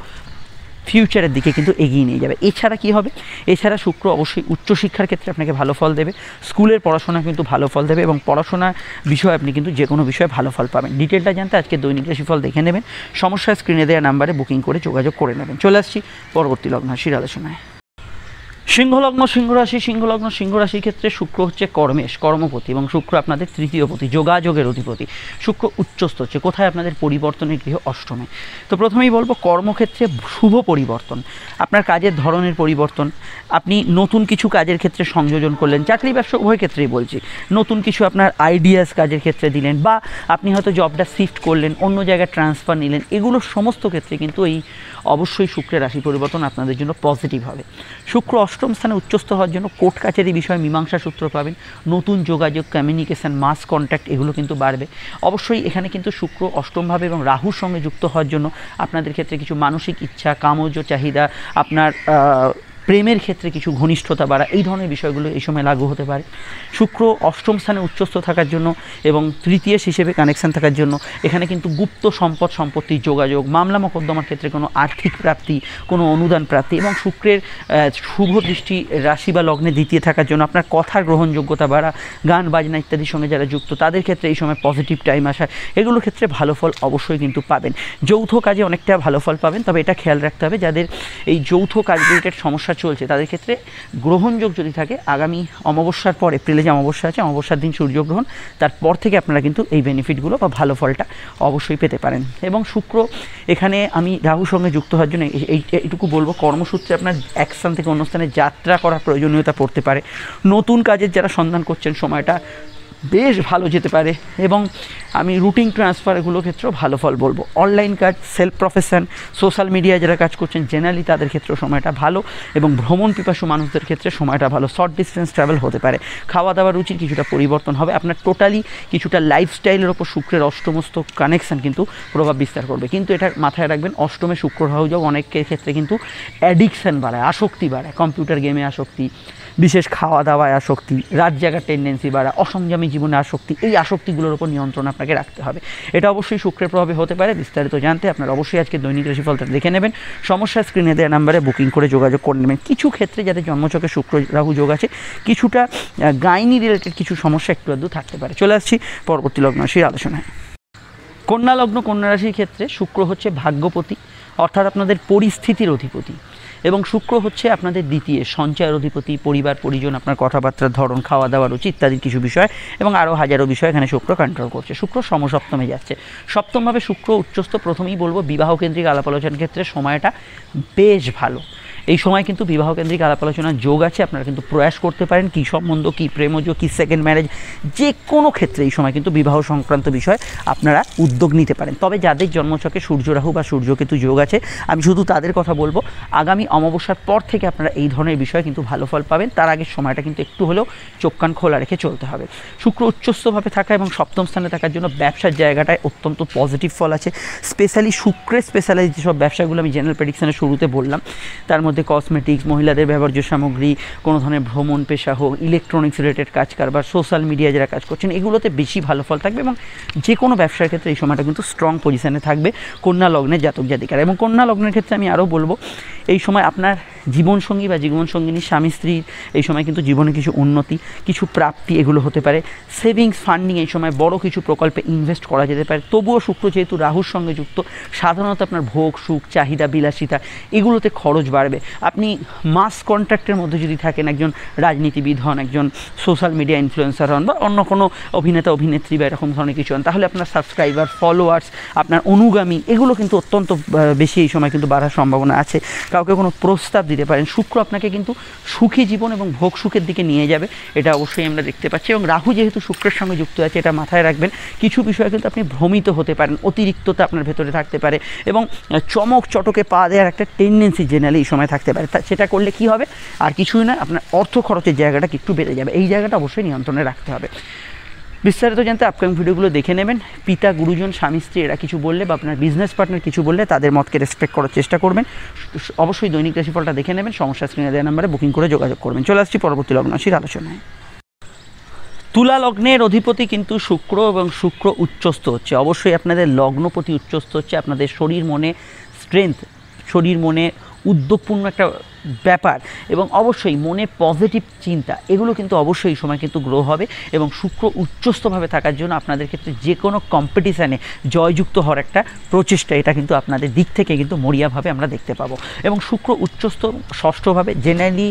ফিউচারের দিকে কিন্তু এগিয়ে নিয়ে যাবে এছাড়া কি হবে এছাড়া শুক্র অবশ্যই উচ্চশিক্ষার ক্ষেত্রে আপনাকে ভালো ফল দেবে স্কুলের পড়াশোনা কিন্তু ভালো ফল দেবে এবং পড়াশোনা বিষয়ে আপনি কিন্তু যে কোনো বিষয়ে ভালো ফল পাবেন ডিটেলটা জানতে আজকে দৈনিক রাশিফল দেখে নেবেন সমস্যার স্ক্রিনে দেওয়া নাম্বারে বুকিং করে যোগাযোগ করে নেবেন চলে আসছি পরবর্তী লগ্ন রাশির আলোচনায় সিংহলগ্ন সিংহরাশি সিংহলগ্ন সিংহরাশির ক্ষেত্রে শুক্র হচ্ছে কর্মেশ কর্মপতি এবং শুক্র আপনাদের তৃতীয় পতি যোগাযোগের অধিপতি শুক্র উচ্চস্থ হচ্ছে কোথায় আপনাদের পরিবর্তনের গৃহ অষ্টমে তো প্রথমেই বলবো কর্মক্ষেত্রে শুভ পরিবর্তন আপনার কাজের ধরনের পরিবর্তন আপনি নতুন কিছু কাজের ক্ষেত্রে সংযোজন করলেন চাকরি ব্যবসা উভয় ক্ষেত্রেই বলছি নতুন কিছু আপনার আইডিয়াস কাজের ক্ষেত্রে দিলেন বা আপনি হয়তো জবটা শিফট করলেন অন্য জায়গায় ট্রান্সফার নিলেন এগুলো সমস্ত ক্ষেত্রে কিন্তু এই অবশ্যই শুক্রের রাশি পরিবর্তন আপনাদের জন্য পজিটিভ হবে শুক্র অষ্টম স্থানে উচ্চস্থ হওয়ার জন্য কোর্ট কাছারি বিষয়ে মীমাংসা সূত্র পাবেন নতুন যোগাযোগ কমিউনিকেশান মাস কন্ট্যাক্ট এগুলো কিন্তু বাড়বে অবশ্যই এখানে কিন্তু শুক্র অষ্টমভাবে এবং রাহুর সঙ্গে যুক্ত হওয়ার জন্য আপনাদের ক্ষেত্রে কিছু মানসিক ইচ্ছা কামজ চাহিদা আপনার প্রেমের ক্ষেত্রে কিছু ঘনিষ্ঠতা বাড়া এই ধরনের বিষয়গুলো এই সময় লাগু হতে পারে শুক্র অষ্টম স্থানে উচ্চস্থ থাকার জন্য এবং তৃতীয় হিসেবে কানেকশান থাকার জন্য এখানে কিন্তু গুপ্ত সম্পদ সম্পত্তির যোগাযোগ মামলা মোকদ্দমার ক্ষেত্রে কোনো আর্থিক প্রাপ্তি কোনো অনুদান প্রাপ্তি এবং শুক্রের শুভ দৃষ্টি রাশি বা লগ্নে দ্বিতীয় থাকার জন্য আপনার কথার গ্রহণযোগ্যতা বাড়া গান বাজনা ইত্যাদির সঙ্গে যারা যুক্ত তাদের ক্ষেত্রে এই সময় পজিটিভ টাইম আসা এগুলোর ক্ষেত্রে ভালো ফল অবশ্যই কিন্তু পাবেন যৌথ কাজে অনেকটা ভালো ফল পাবেন তবে এটা খেয়াল রাখতে হবে যাদের এই যৌথ কাজ রিলেটেড সমস্যা অমাবস্যা চলছে তাদের ক্ষেত্রে গ্রহণযোগ যদি থাকে আগামী অমাবস্যার পর এপ্রিলে যে অমাবস্যা আছে অমাবস্যার দিন সূর্যগ্রহণ তারপর থেকে আপনারা কিন্তু এই বেনিফিটগুলো বা ভালো ফলটা অবশ্যই পেতে পারেন এবং শুক্র এখানে আমি রাহুর সঙ্গে যুক্ত হওয়ার জন্য এইটুকু বলবো কর্মসূত্রে আপনার এক স্থান থেকে অন্য স্থানে যাত্রা করার প্রয়োজনীয়তা পড়তে পারে নতুন কাজের যারা সন্ধান করছেন সময়টা বেশ ভালো যেতে পারে এবং আমি রুটিং ট্রান্সফারগুলোর ক্ষেত্রেও ভালো ফল বলবো অনলাইন কাজ সেলফ প্রফেশন সোশ্যাল মিডিয়ায় যারা কাজ করছেন জেনারেলি তাদের ক্ষেত্রেও সময়টা ভালো এবং ভ্রমণ পিপাসু মানুষদের ক্ষেত্রে সময়টা ভালো শর্ট ডিস্টেন্স ট্রাভেল হতে পারে খাওয়া দাওয়া রুচির কিছুটা পরিবর্তন হবে আপনার টোটালি কিছুটা লাইফস্টাইলের ওপর শুক্রের অষ্টমস্ত কানেকশান কিন্তু প্রভাব বিস্তার করবে কিন্তু এটা মাথায় রাখবেন অষ্টমে শুক্র হওয়া যাও অনেকের ক্ষেত্রে কিন্তু অ্যাডিকশান বাড়ায় আসক্তি বাড়ায় কম্পিউটার গেমে আসক্তি বিশেষ খাওয়া দাওয়ায় আসক্তি রাত জাগার টেন্ডেন্সি বাড়া অসংযমী জীবনে আসক্তি এই আসক্তিগুলোর উপর নিয়ন্ত্রণ আপনাকে রাখতে হবে এটা অবশ্যই শুক্রের প্রভাবে হতে পারে বিস্তারিত জানতে আপনারা অবশ্যই আজকে দৈনিক রাশিফলটা দেখে নেবেন সমস্যা স্ক্রিনে দেওয়া নাম্বারে বুকিং করে যোগাযোগ করে নেবেন কিছু ক্ষেত্রে যাতে জন্মচকে শুক্র রাহু যোগ আছে কিছুটা গাইনি রিলেটেড কিছু সমস্যা একটু আধটু থাকতে পারে চলে আসছি পরবর্তী লগ্ন সেই আলোচনায় কন্যা লগ্ন কন্যা রাশির ক্ষেত্রে শুক্র হচ্ছে ভাগ্যপতি অর্থাৎ আপনাদের পরিস্থিতির অধিপতি এবং শুক্র হচ্ছে আপনাদের দ্বিতীয় সঞ্চয়ের অধিপতি পরিবার পরিজন আপনার কথাবার্তার ধরন খাওয়া দাওয়া রুচি ইত্যাদির কিছু বিষয় এবং আরও হাজারো বিষয় এখানে শুক্র কন্ট্রোল করছে শুক্র সমসপ্তমে যাচ্ছে সপ্তমভাবে শুক্র উচ্চস্থ প্রথমেই বলবো বিবাহ কেন্দ্রিক আলাপ আলোচনার ক্ষেত্রে সময়টা বেশ ভালো এই সময় কিন্তু বিবাহ কেন্দ্রিক আলাপ আলোচনার যোগ আছে আপনারা কিন্তু প্রয়াস করতে পারেন কী সম্বন্ধ কী প্রেমজ কী সেকেন্ড ম্যারেজ যে কোনো ক্ষেত্রে এই সময় কিন্তু বিবাহ সংক্রান্ত বিষয় আপনারা উদ্যোগ নিতে পারেন তবে যাদের জন্মছকে সূর্যরাহু বা সূর্যকেতু যোগ আছে আমি শুধু তাদের কথা বলবো আগামী অমাবস্যার পর থেকে আপনারা এই ধরনের বিষয় কিন্তু ভালো ফল পাবেন তার আগের সময়টা কিন্তু একটু হলেও চোখ কান খোলা রেখে চলতে হবে শুক্র উচ্চস্থভাবে থাকা এবং সপ্তম স্থানে থাকার জন্য ব্যবসার জায়গাটায় অত্যন্ত পজিটিভ ফল আছে স্পেশালি শুক্রের স্পেশালাইজ যেসব ব্যবসাগুলো আমি জেনারেল প্রেডিকশানের শুরুতে বললাম তার মধ্যে মধ্যে কসমেটিক্স মহিলাদের ব্যবহার্য সামগ্রী কোনো ধরনের ভ্রমণ পেশা হোক ইলেকট্রনিক্স রিলেটেড কাজ কারবার সোশ্যাল মিডিয়া যারা কাজ করছেন এগুলোতে বেশি ভালো ফল থাকবে এবং যে কোনো ব্যবসার ক্ষেত্রে এই সময়টা কিন্তু স্ট্রং পজিশানে থাকবে কন্যা লগ্নের জাতক জাতিকার এবং কন্যা লগ্নের ক্ষেত্রে আমি আরও বলবো এই সময় আপনার জীবনসঙ্গী বা জীবনসঙ্গিনী স্বামী স্ত্রীর এই সময় কিন্তু জীবনে কিছু উন্নতি কিছু প্রাপ্তি এগুলো হতে পারে সেভিংস ফান্ডিং এই সময় বড় কিছু প্রকল্পে ইনভেস্ট করা যেতে পারে তবুও শুক্র যেহেতু রাহুর সঙ্গে যুক্ত সাধারণত আপনার ভোগ সুখ চাহিদা বিলাসিতা এগুলোতে খরচ বাড়বে আপনি মাস কন্ট্রাক্টের মধ্যে যদি থাকেন একজন রাজনীতিবিদ হন একজন সোশ্যাল মিডিয়া ইনফ্লুয়েন্সার হন বা অন্য কোনো অভিনেতা অভিনেত্রী বা এরকম ধরনের কিছু হন তাহলে আপনার সাবস্ক্রাইবার ফলোয়ার্স আপনার অনুগামী এগুলো কিন্তু অত্যন্ত বেশি এই সময় কিন্তু বাড়ার সম্ভাবনা আছে কাউকে কোনো প্রস্তাব দিতে পারেন শুক্র আপনাকে কিন্তু সুখী জীবন এবং ভোগ সুখের দিকে নিয়ে যাবে এটা অবশ্যই আমরা দেখতে পাচ্ছি এবং রাহু যেহেতু শুক্রের সঙ্গে যুক্ত আছে এটা মাথায় রাখবেন কিছু বিষয়ে কিন্তু আপনি ভ্রমিত হতে পারেন অতিরিক্ততা আপনার ভেতরে থাকতে পারে এবং চমক চটকে পা দেওয়ার একটা টেন্ডেন্সি জেনারেলি এই সময় থাকতে পারে সেটা করলে কি হবে আর কিছুই না আপনার অর্থ খরচের জায়গাটা একটু বেড়ে যাবে এই জায়গাটা অবশ্যই নিয়ন্ত্রণে রাখতে হবে বিস্তারিত জানতে আপকামিং ভিডিওগুলো দেখে নেবেন পিতা গুরুজন স্বামী স্ত্রী এরা কিছু বললে বা আপনার বিজনেস পার্টনার কিছু বললে তাদের মতকে রেসপেক্ট করার চেষ্টা করবেন অবশ্যই দৈনিক রাশিফলটা দেখে নেবেন সমস্যা স্ক্রিনে দেওয়া নাম্বারে বুকিং করে যোগাযোগ করবেন চলে আসছি পরবর্তী লগ্নশীর আলোচনায় তুলা লগ্নের অধিপতি কিন্তু শুক্র এবং শুক্র উচ্চস্থ হচ্ছে অবশ্যই আপনাদের লগ্নপতি উচ্চস্থ হচ্ছে আপনাদের শরীর মনে স্ট্রেংথ শরীর মনে উদ্যোগপূর্ণ একটা ব্যাপার এবং অবশ্যই মনে পজিটিভ চিন্তা এগুলো কিন্তু অবশ্যই সময় কিন্তু গ্রো হবে এবং শুক্র উচ্চস্থভাবে থাকার জন্য আপনাদের ক্ষেত্রে যে কোনো কম্পিটিশানে জয়যুক্ত হওয়ার একটা প্রচেষ্টা এটা কিন্তু আপনাদের দিক থেকে কিন্তু মরিয়াভাবে আমরা দেখতে পাবো এবং শুক্র উচ্চস্থ ষষ্ঠভাবে জেনারেলি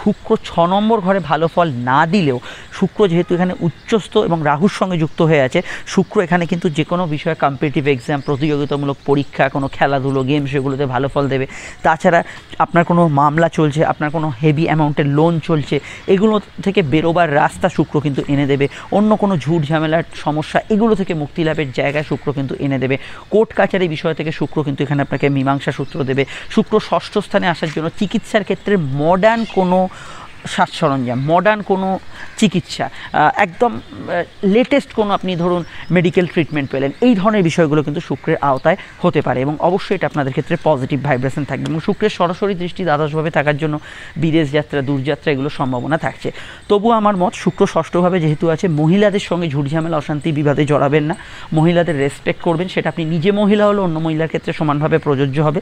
শুক্র ছ নম্বর ঘরে ভালো ফল না দিলেও শুক্র যেহেতু এখানে উচ্চস্থ এবং রাহুর সঙ্গে যুক্ত হয়ে আছে শুক্র এখানে কিন্তু যে কোনো বিষয়ে কম্পিটিটিভ এক্সাম প্রতিযোগিতামূলক পরীক্ষা কোনো খেলাধুলো গেম সেগুলোতে ভালো ফল দেবে তাছাড়া আপনার আপনার কোনো মামলা চলছে আপনার কোনো হেভি অ্যামাউন্টের লোন চলছে এগুলো থেকে বেরোবার রাস্তা শুক্র কিন্তু এনে দেবে অন্য কোনো ঝুট ঝামেলার সমস্যা এগুলো থেকে মুক্তি লাভের জায়গায় শুক্র কিন্তু এনে দেবে কোর্ট কাচারি বিষয় থেকে শুক্র কিন্তু এখানে আপনাকে মীমাংসা সূত্র দেবে শুক্র ষষ্ঠ স্থানে আসার জন্য চিকিৎসার ক্ষেত্রে মডার্ন কোনো সাজ সরঞ্জাম মডার্ন কোনো চিকিৎসা একদম লেটেস্ট কোনো আপনি ধরুন মেডিকেল ট্রিটমেন্ট পেলেন এই ধরনের বিষয়গুলো কিন্তু শুক্রের আওতায় হতে পারে এবং অবশ্যই এটা আপনাদের ক্ষেত্রে পজিটিভ ভাইব্রেশন থাকবে এবং শুক্রের সরাসরি দৃষ্টি দ্বাদশভাবে থাকার জন্য বিদেশ যাত্রা দূরযাত্রা এগুলো সম্ভাবনা থাকছে তবু আমার মত শুক্র ষষ্ঠভাবে যেহেতু আছে মহিলাদের সঙ্গে ঝুড়ঝামেলা অশান্তি বিবাদে জড়াবেন না মহিলাদের রেসপেক্ট করবেন সেটা আপনি নিজে মহিলা হলে অন্য মহিলার ক্ষেত্রে সমানভাবে প্রযোজ্য হবে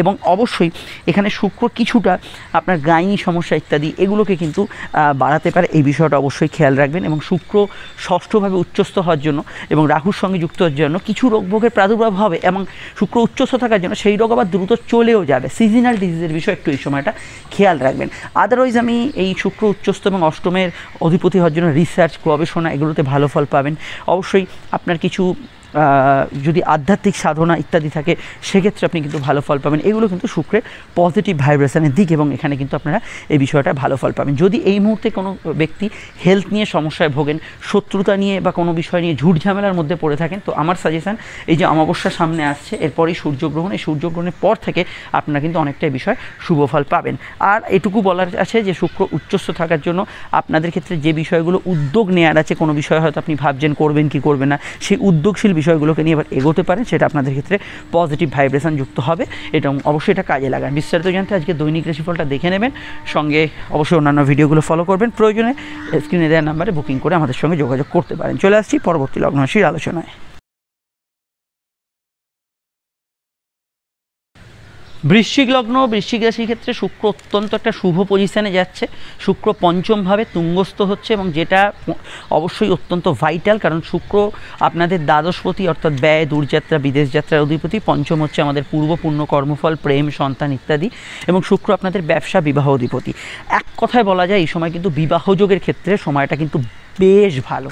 এবং অবশ্যই এখানে শুক্র কিছুটা আপনার গাইনি সমস্যা ইত্যাদি এগুলো গ্রহগুলোকে কিন্তু বাড়াতে পারে এই বিষয়টা অবশ্যই খেয়াল রাখবেন এবং শুক্র ষষ্ঠভাবে উচ্চস্থ হওয়ার জন্য এবং রাহুর সঙ্গে যুক্ত হওয়ার জন্য কিছু রোগভোগের প্রাদুর্ভাব হবে এবং শুক্র উচ্চস্থ থাকার জন্য সেই রোগ আবার দ্রুত চলেও যাবে সিজনাল ডিজিজের বিষয়ে একটু এই সময়টা খেয়াল রাখবেন আদারওয়াইজ আমি এই শুক্র উচ্চস্থ এবং অষ্টমের অধিপতি হওয়ার জন্য রিসার্চ গবেষণা এগুলোতে ভালো ফল পাবেন অবশ্যই আপনার কিছু যদি আধ্যাত্মিক সাধনা ইত্যাদি থাকে সেক্ষেত্রে আপনি কিন্তু ভালো ফল পাবেন এগুলো কিন্তু শুক্রের পজিটিভ ভাইব্রেশনের দিক এবং এখানে কিন্তু আপনারা এই বিষয়টা ভালো ফল পাবেন যদি এই মুহূর্তে কোনো ব্যক্তি হেলথ নিয়ে সমস্যায় ভোগেন শত্রুতা নিয়ে বা কোনো বিষয় নিয়ে ঝুট ঝামেলার মধ্যে পড়ে থাকেন তো আমার সাজেশান এই যে অমাবস্যা সামনে আসছে এরপরেই সূর্যগ্রহণ এই সূর্যগ্রহণের পর থেকে আপনারা কিন্তু অনেকটাই বিষয় শুভ ফল পাবেন আর এটুকু বলার আছে যে শুক্র উচ্চস্থ থাকার জন্য আপনাদের ক্ষেত্রে যে বিষয়গুলো উদ্যোগ নেওয়ার আছে কোনো বিষয় হয়তো আপনি ভাবছেন করবেন কি করবেন না সেই উদ্যোগশীল বিষয়গুলোকে নিয়ে এবার এগোতে পারেন সেটা আপনাদের ক্ষেত্রে পজিটিভ ভাইব্রেশন যুক্ত হবে এবং অবশ্যই এটা কাজে লাগান বিস্তারিত জানতে আজকে দৈনিক রাশিফলটা দেখে নেবেন সঙ্গে অবশ্যই অন্যান্য ভিডিওগুলো ফলো করবেন প্রয়োজনে স্ক্রিনে দেওয়ার নাম্বারে বুকিং করে আমাদের সঙ্গে যোগাযোগ করতে পারেন চলে আসছি পরবর্তী লগ্নশীর আলোচনায় বৃশ্চিক লগ্ন বৃশ্চিক রাশির ক্ষেত্রে শুক্র অত্যন্ত একটা শুভ পজিশানে যাচ্ছে শুক্র পঞ্চমভাবে তুঙ্গস্থ হচ্ছে এবং যেটা অবশ্যই অত্যন্ত ভাইটাল কারণ শুক্র আপনাদের দ্বাদশপতি অর্থাৎ ব্যয় দূরযাত্রা বিদেশ যাত্রার অধিপতি পঞ্চম হচ্ছে আমাদের পূর্বপূর্ণ কর্মফল প্রেম সন্তান ইত্যাদি এবং শুক্র আপনাদের ব্যবসা বিবাহ অধিপতি এক কথায় বলা যায় এই সময় কিন্তু বিবাহযোগের ক্ষেত্রে সময়টা কিন্তু বেশ ভালো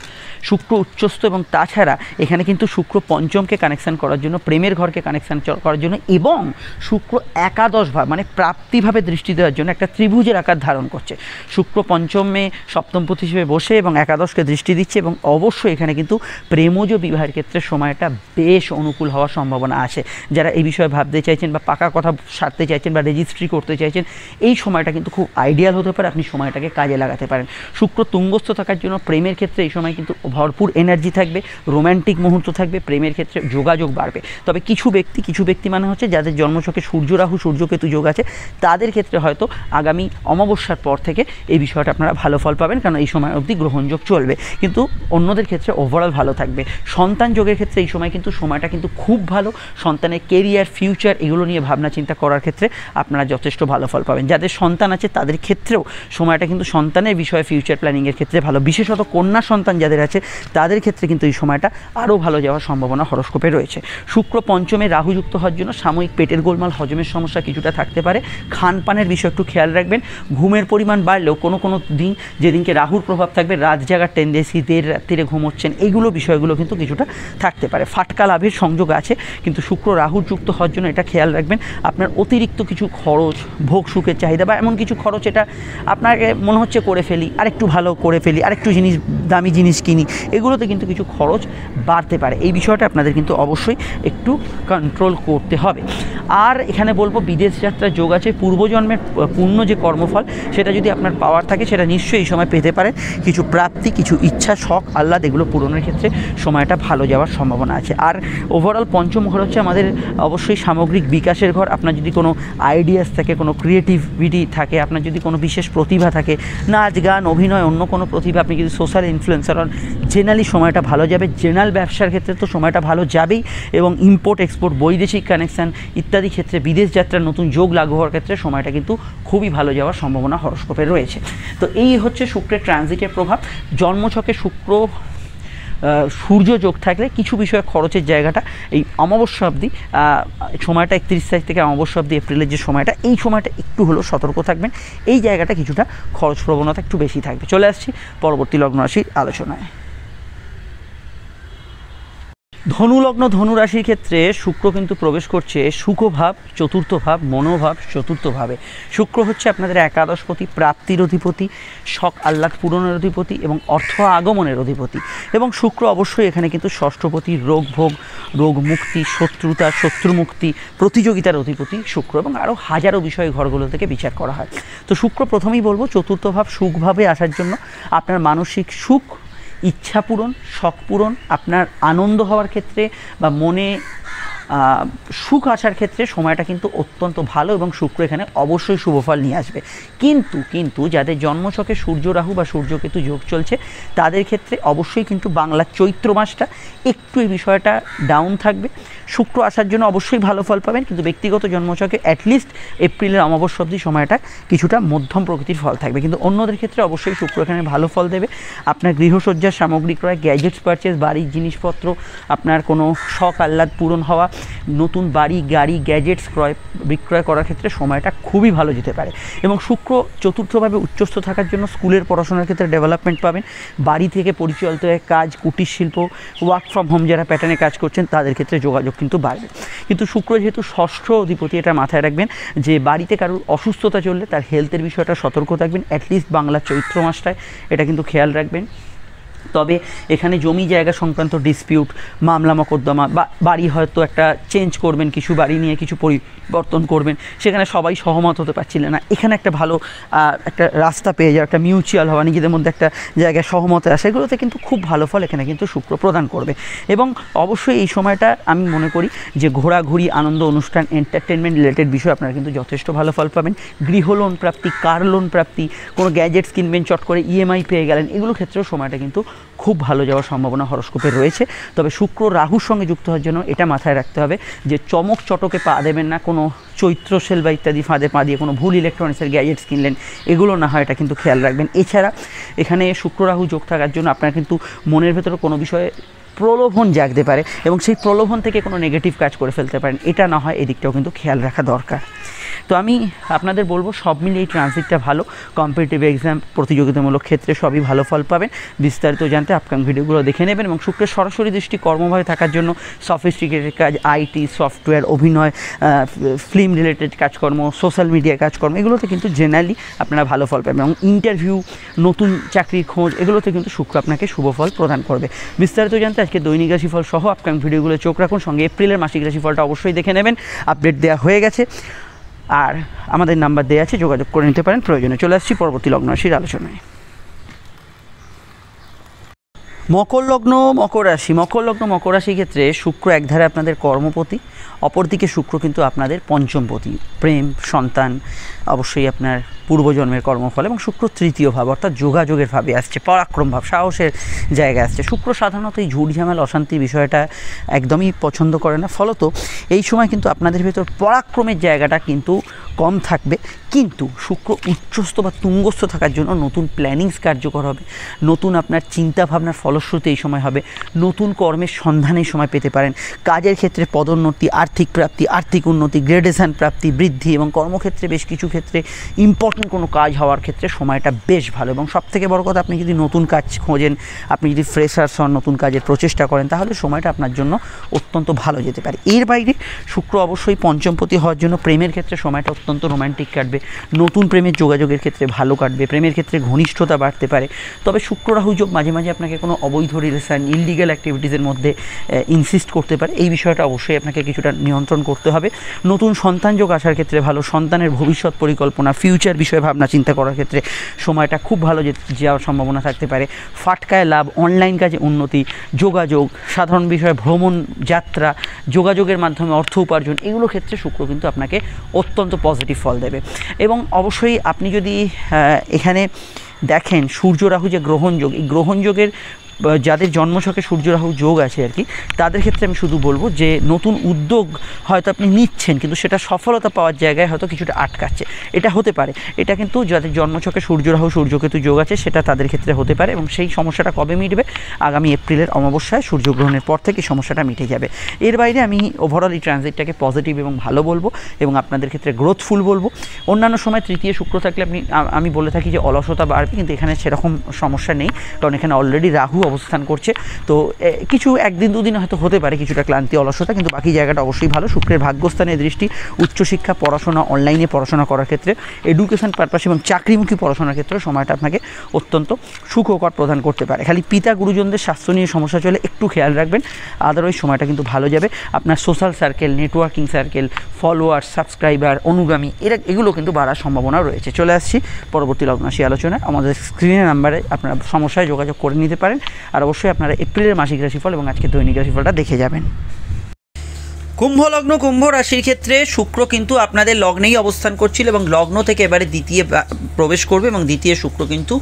শুক্র উচ্চস্থ এবং তাছাড়া এখানে কিন্তু শুক্র পঞ্চমকে কানেকশান করার জন্য প্রেমের ঘরকে কানেকশান করার জন্য এবং শুক্র একাদশ ভাব মানে প্রাপ্তিভাবে দৃষ্টি দেওয়ার জন্য একটা ত্রিভুজের আকার ধারণ করছে শুক্র পঞ্চমে সপ্তমপতি হিসেবে বসে এবং একাদশকে দৃষ্টি দিচ্ছে এবং অবশ্যই এখানে কিন্তু প্রেমজ বিবাহের ক্ষেত্রে সময়টা বেশ অনুকূল হওয়ার সম্ভাবনা আছে যারা এই বিষয়ে ভাবতে চাইছেন বা পাকা কথা সারতে চাইছেন বা রেজিস্ট্রি করতে চাইছেন এই সময়টা কিন্তু খুব আইডিয়াল হতে পারে আপনি সময়টাকে কাজে লাগাতে পারেন শুক্র তুঙ্গস্থ থাকার জন্য প্রেম প্রেমের ক্ষেত্রে এই সময় কিন্তু ভরপুর এনার্জি থাকবে রোম্যান্টিক মুহূর্ত থাকবে প্রেমের ক্ষেত্রে যোগাযোগ বাড়বে তবে কিছু ব্যক্তি কিছু ব্যক্তি মানে হচ্ছে যাদের জন্মছকে সূর্য রাহু সূর্যকেতু যোগ আছে তাদের ক্ষেত্রে হয়তো আগামী অমাবস্যার পর থেকে এই বিষয়টা আপনারা ভালো ফল পাবেন কারণ এই সময় অবধি গ্রহণযোগ চলবে কিন্তু অন্যদের ক্ষেত্রে ওভারঅল ভালো থাকবে সন্তান যোগের ক্ষেত্রে এই সময় কিন্তু সময়টা কিন্তু খুব ভালো সন্তানের কেরিয়ার ফিউচার এগুলো নিয়ে ভাবনা চিন্তা করার ক্ষেত্রে আপনারা যথেষ্ট ভালো ফল পাবেন যাদের সন্তান আছে তাদের ক্ষেত্রেও সময়টা কিন্তু সন্তানের বিষয়ে ফিউচার প্ল্যানিংয়ের ক্ষেত্রে ভালো বিশেষত বিশেষত কন্যা সন্তান যাদের আছে তাদের ক্ষেত্রে কিন্তু এই সময়টা আরও ভালো যাওয়ার সম্ভাবনা হরস্কোপে রয়েছে শুক্র পঞ্চমে রাহুযুক্ত হওয়ার জন্য সাময়িক পেটের গোলমাল হজমের সমস্যা কিছুটা থাকতে পারে খানপানের বিষয় একটু খেয়াল রাখবেন ঘুমের পরিমাণ বাড়লেও কোনো কোনো দিন যেদিনকে রাহুর প্রভাব থাকবে রাত জাগার টেন্ডেন্সি দের রাত্রিরে ঘুমোচ্ছেন এইগুলো বিষয়গুলো কিন্তু কিছুটা থাকতে পারে ফাটকা লাভের সংযোগ আছে কিন্তু শুক্র রাহুর যুক্ত হওয়ার জন্য এটা খেয়াল রাখবেন আপনার অতিরিক্ত কিছু খরচ ভোগ সুখের চাহিদা বা এমন কিছু খরচ এটা আপনাকে মনে হচ্ছে করে ফেলি আরেকটু ভালো করে ফেলি আরেকটু জিনিস জিনিস দামি জিনিস কিনি এগুলোতে কিন্তু কিছু খরচ বাড়তে পারে এই বিষয়টা আপনাদের কিন্তু অবশ্যই একটু কন্ট্রোল করতে হবে আর এখানে বলবো বিদেশ যাত্রা যোগ আছে পূর্বজন্মের পূর্ণ যে কর্মফল সেটা যদি আপনার পাওয়ার থাকে সেটা নিশ্চয়ই এই সময় পেতে পারেন কিছু প্রাপ্তি কিছু ইচ্ছা শখ আহ্লাদ এগুলো পূরণের ক্ষেত্রে সময়টা ভালো যাওয়ার সম্ভাবনা আছে আর ওভারঅল পঞ্চম ঘর হচ্ছে আমাদের অবশ্যই সামগ্রিক বিকাশের ঘর আপনার যদি কোনো আইডিয়াস থাকে কোনো ক্রিয়েটিভিটি থাকে আপনার যদি কোনো বিশেষ প্রতিভা থাকে নাচ গান অভিনয় অন্য কোনো প্রতিভা আপনি যদি সোশ্যাল ইনফ্লুয়েন্সার হন জেনারেলি সময়টা ভালো যাবে জেনারেল ব্যবসার ক্ষেত্রে তো সময়টা ভালো যাবেই এবং ইম্পোর্ট এক্সপোর্ট বৈদেশিক কানেকশান ইত্যাদি ক্ষেত্রে বিদেশ যাত্রার নতুন যোগ লাগু হওয়ার ক্ষেত্রে সময়টা কিন্তু খুবই ভালো যাওয়ার সম্ভাবনা হরস্কোপে রয়েছে তো এই হচ্ছে শুক্রের ট্রানজিটের প্রভাব জন্মছকে শুক্র সূর্য যোগ থাকলে কিছু বিষয়ে খরচের জায়গাটা এই অমাবস্যা অবধি সময়টা একত্রিশ তারিখ থেকে অমাবস্যা অবধি এপ্রিলের যে সময়টা এই সময়টা একটু হলেও সতর্ক থাকবেন এই জায়গাটা কিছুটা খরচ প্রবণতা একটু বেশি থাকবে চলে আসছি পরবর্তী লগ্ন রাশির আলোচনায় ধনুলগ্ন ধনুরাশির ক্ষেত্রে শুক্র কিন্তু প্রবেশ করছে সুখভাব চতুর্থ ভাব মনোভাব চতুর্থ ভাবে শুক্র হচ্ছে আপনাদের একাদশপতি প্রাপ্তির অধিপতি শখ আহ্লাদ পূরণের অধিপতি এবং অর্থ আগমনের অধিপতি এবং শুক্র অবশ্যই এখানে কিন্তু ষষ্ঠপতি রোগভোগ রোগমুক্তি শত্রুতা শত্রুমুক্তি প্রতিযোগিতার অধিপতি শুক্র এবং আরও হাজারো বিষয় ঘরগুলো থেকে বিচার করা হয় তো শুক্র প্রথমেই বলবো চতুর্থ ভাব সুখভাবে আসার জন্য আপনার মানসিক সুখ ইচ্ছা পূরণ শখ পূরণ আপনার আনন্দ হওয়ার ক্ষেত্রে বা মনে সুখ আসার ক্ষেত্রে সময়টা কিন্তু অত্যন্ত ভালো এবং শুক্র এখানে অবশ্যই শুভফল নিয়ে আসবে কিন্তু কিন্তু যাদের জন্মছকে সূর্য রাহু বা সূর্যকেতু যোগ চলছে তাদের ক্ষেত্রে অবশ্যই কিন্তু বাংলা চৈত্র মাসটা একটু এই বিষয়টা ডাউন থাকবে শুক্র আসার জন্য অবশ্যই ভালো ফল পাবেন কিন্তু ব্যক্তিগত জন্মছকে অ্যাটলিস্ট এপ্রিলের অমাবস্যা অবধি সময়টা কিছুটা মধ্যম প্রকৃতির ফল থাকবে কিন্তু অন্যদের ক্ষেত্রে অবশ্যই শুক্র এখানে ভালো ফল দেবে আপনার গৃহসজ্জার সামগ্রী ক্রয় গ্যাজেটস পারচেস বাড়ির জিনিসপত্র আপনার কোনো শখ আহ্লাদ পূরণ হওয়া নতুন বাড়ি গাড়ি গ্যাজেটস ক্রয় বিক্রয় করার ক্ষেত্রে সময়টা খুবই ভালো যেতে পারে এবং শুক্র চতুর্থভাবে উচ্চস্থ থাকার জন্য স্কুলের পড়াশোনার ক্ষেত্রে ডেভেলপমেন্ট পাবেন বাড়ি থেকে পরিচালিত কাজ কুটির শিল্প ওয়ার্ক ফ্রম হোম যারা প্যাটার্নে কাজ করছেন তাদের ক্ষেত্রে যোগাযোগ কিন্তু বাড়বে কিন্তু শুক্র যেহেতু ষষ্ঠ অধিপতি এটা মাথায় রাখবেন যে বাড়িতে কারোর অসুস্থতা চললে তার হেলথের বিষয়টা সতর্ক থাকবেন অ্যাটলিস্ট বাংলা চৈত্র মাসটায় এটা কিন্তু খেয়াল রাখবেন তবে এখানে জমি জায়গা সংক্রান্ত ডিসপিউট মামলা মকদ্দমা বা বাড়ি হয়তো একটা চেঞ্জ করবেন কিছু বাড়ি নিয়ে কিছু পরিবর্তন করবেন সেখানে সবাই সহমত হতে পারছিলেন না এখানে একটা ভালো একটা রাস্তা পেয়ে যাওয়া একটা মিউচুয়াল হওয়া নিজেদের মধ্যে একটা জায়গায় সহমত আসা এগুলোতে কিন্তু খুব ভালো ফল এখানে কিন্তু শুক্র প্রদান করবে এবং অবশ্যই এই সময়টা আমি মনে করি যে ঘোরাঘুরি আনন্দ অনুষ্ঠান এন্টারটেনমেন্ট রিলেটেড বিষয়ে আপনারা কিন্তু যথেষ্ট ভালো ফল পাবেন গৃহলোন প্রাপ্তি কার লোন প্রাপ্তি কোনো গ্যাজেটস কিনবেন চট করে ইএমআই e পেয়ে গেলেন এগুলো ক্ষেত্রেও সময়টা কিন্তু খুব ভালো যাওয়ার সম্ভাবনা হরস্কোপে রয়েছে তবে শুক্র রাহুর সঙ্গে যুক্ত হওয়ার জন্য এটা মাথায় রাখতে হবে যে চমক চটকে পা দেবেন না কোনো চৈত্র সেল বা ইত্যাদি ফাঁদে পা দিয়ে কোনো ভুল ইলেকট্রনিক্সের গ্যাজেটস কিনলেন এগুলো না হয় এটা কিন্তু খেয়াল রাখবেন এছাড়া এখানে শুক্র রাহু যোগ থাকার জন্য আপনার কিন্তু মনের ভেতরে কোনো বিষয়ে প্রলোভন জাগতে পারে এবং সেই প্রলোভন থেকে কোনো নেগেটিভ কাজ করে ফেলতে পারেন এটা না হয় এদিকটাও কিন্তু খেয়াল রাখা দরকার তো আমি আপনাদের বলবো সব মিলিয়ে এই ট্রানজিটটা ভালো কম্পিটিটিভ এক্সাম প্রতিযোগিতামূলক ক্ষেত্রে সবই ভালো ফল পাবেন বিস্তারিত জানতে আপকাম ভিডিওগুলো দেখে নেবেন এবং শুক্রের সরাসরি দৃষ্টি কর্মভাবে থাকার জন্য সফিস্টিকেটেড কাজ আইটি সফটওয়্যার অভিনয় ফিল্ম রিলেটেড কাজকর্ম সোশ্যাল মিডিয়া কাজকর্ম এগুলোতে কিন্তু জেনারেলি আপনারা ভালো ফল পাবেন এবং ইন্টারভিউ নতুন চাকরির খোঁজ এগুলোতে কিন্তু শুক্র আপনাকে শুভ ফল প্রদান করবে বিস্তারিত জানতে আজকে দৈনিক রাশিফল সহ আপকাম ভিডিওগুলো চোখ রাখুন সঙ্গে এপ্রিলের মাসিক রাশিফলটা অবশ্যই দেখে নেবেন আপডেট দেওয়া হয়ে গেছে আর আমাদের নাম্বার দেওয়া আছে যোগাযোগ করে নিতে পারেন প্রয়োজনে চলে আসছি পরবর্তী লগ্ন রাশির আলোচনায় মকর লগ্ন মকর রাশি মকর লগ্ন মকর রাশির ক্ষেত্রে শুক্র একধারে আপনাদের কর্মপতি অপরদিকে শুক্র কিন্তু আপনাদের পঞ্চমপতি প্রেম সন্তান অবশ্যই আপনার পূর্বজন্মের কর্মফল এবং শুক্র তৃতীয় ভাব অর্থাৎ যোগাযোগের ভাবে আসছে পরাক্রম ভাব সাহসের জায়গায় আসছে শুক্র সাধারণত এই ঝুট ঝামেল অশান্তির বিষয়টা একদমই পছন্দ করে না ফলত এই সময় কিন্তু আপনাদের ভেতর পরাক্রমের জায়গাটা কিন্তু কম থাকবে কিন্তু শুক্র উচ্চস্থ বা তুঙ্গস্থ থাকার জন্য নতুন প্ল্যানিংস কার্যকর হবে নতুন আপনার চিন্তাভাবনার ফলশ্রুতি এই সময় হবে নতুন কর্মের সন্ধানে সময় পেতে পারেন কাজের ক্ষেত্রে পদোন্নতি আর্থিক প্রাপ্তি আর্থিক উন্নতি গ্রেডেশন প্রাপ্তি বৃদ্ধি এবং কর্মক্ষেত্রে বেশ কিছু ক্ষেত্রে ইম্পর্টেন্ট কোনো কাজ হওয়ার ক্ষেত্রে সময়টা বেশ ভালো এবং সবথেকে বড় কথা আপনি যদি নতুন কাজ খোঁজেন আপনি যদি ফ্রেশার্স হন নতুন কাজের প্রচেষ্টা করেন তাহলে সময়টা আপনার জন্য অত্যন্ত ভালো যেতে পারে এর বাইরে শুক্র অবশ্যই পঞ্চমপতি হওয়ার জন্য প্রেমের ক্ষেত্রে সময়টা অত্যন্ত রোম্যান্টিক কাটবে কাটবে নতুন প্রেমের যোগাযোগের ক্ষেত্রে ভালো কাটবে প্রেমের ক্ষেত্রে ঘনিষ্ঠতা বাড়তে পারে তবে শুক্র রাহু যোগ মাঝে মাঝে আপনাকে কোনো অবৈধ রিলেশান ইললিগাল অ্যাক্টিভিটিসের মধ্যে ইনসিস্ট করতে পারে এই বিষয়টা অবশ্যই আপনাকে কিছুটা নিয়ন্ত্রণ করতে হবে নতুন সন্তান যোগ আসার ক্ষেত্রে ভালো সন্তানের ভবিষ্যৎ পরিকল্পনা ফিউচার বিষয়ে ভাবনা চিন্তা করার ক্ষেত্রে সময়টা খুব ভালো যাওয়ার সম্ভাবনা থাকতে পারে ফাটকায় লাভ অনলাইন কাজে উন্নতি যোগাযোগ সাধারণ বিষয়ে ভ্রমণ যাত্রা যোগাযোগের মাধ্যমে অর্থ উপার্জন এগুলো ক্ষেত্রে শুক্র কিন্তু আপনাকে অত্যন্ত পজিটিভ ফল দেবে এবং অবশ্যই আপনি যদি এখানে দেখেন সূর্য রাহু যে গ্রহণযোগ এই গ্রহণযোগের যাদের জন্মশকে সূর্য রাহু যোগ আছে আর কি তাদের ক্ষেত্রে আমি শুধু বলবো যে নতুন উদ্যোগ হয়তো আপনি নিচ্ছেন কিন্তু সেটা সফলতা পাওয়ার জায়গায় হয়তো কিছুটা আটকাচ্ছে এটা হতে পারে এটা কিন্তু যাদের জন্মছকে সূর্য রাহু সূর্যকেতু যোগ আছে সেটা তাদের ক্ষেত্রে হতে পারে এবং সেই সমস্যাটা কবে মিটবে আগামী এপ্রিলের অমাবস্যায় সূর্যগ্রহণের পর থেকে সমস্যাটা মিটে যাবে এর বাইরে আমি ওভারঅল এই ট্রানজিটটাকে পজিটিভ এবং ভালো বলবো এবং আপনাদের ক্ষেত্রে গ্রোথফুল বলবো অন্যান্য সময় তৃতীয় শুক্র থাকলে আপনি আমি বলে থাকি যে অলসতা বাড়বে কিন্তু এখানে সেরকম সমস্যা নেই কারণ এখানে অলরেডি রাহু অবস্থান করছে তো কিছু একদিন দুদিন হয়তো হতে পারে কিছুটা ক্লান্তি অলসতা কিন্তু বাকি জায়গাটা অবশ্যই ভালো শুক্রের ভাগ্যস্থানের দৃষ্টি উচ্চশিক্ষা পড়াশোনা অনলাইনে পড়াশোনা করার ক্ষেত্রে এডুকেশন পারপাস এবং চাকরিমুখী পড়াশোনার ক্ষেত্রে সময়টা আপনাকে অত্যন্ত সুখকর প্রদান করতে পারে খালি পিতা গুরুজনদের স্বাস্থ্য নিয়ে সমস্যা চলে একটু খেয়াল রাখবেন আদারওয়াইজ সময়টা কিন্তু ভালো যাবে আপনার social circle networking circle follower subscriber অনুগামী এরা এগুলো কিন্তু বাড়ার সম্ভাবনা রয়েছে চলে আসছি পরবর্তী লগ্নাশী আলোচনায় আমাদের স্ক্রিনের নাম্বারে আপনারা সমস্যায় যোগাযোগ করে নিতে পারেন আর অবশ্যই আপনারা এপ্রিলের মাসিক রাশিফল এবং আজকে দৈনিক রাশিফলটা দেখে যাবেন কুম্ভ লগ্ন কুম্ভ রাশির ক্ষেত্রে শুক্র কিন্তু আপনাদের লগ্নেই অবস্থান করছিল এবং লগ্ন থেকে এবারে দ্বিতীয় প্রবেশ করবে এবং দ্বিতীয় শুক্র কিন্তু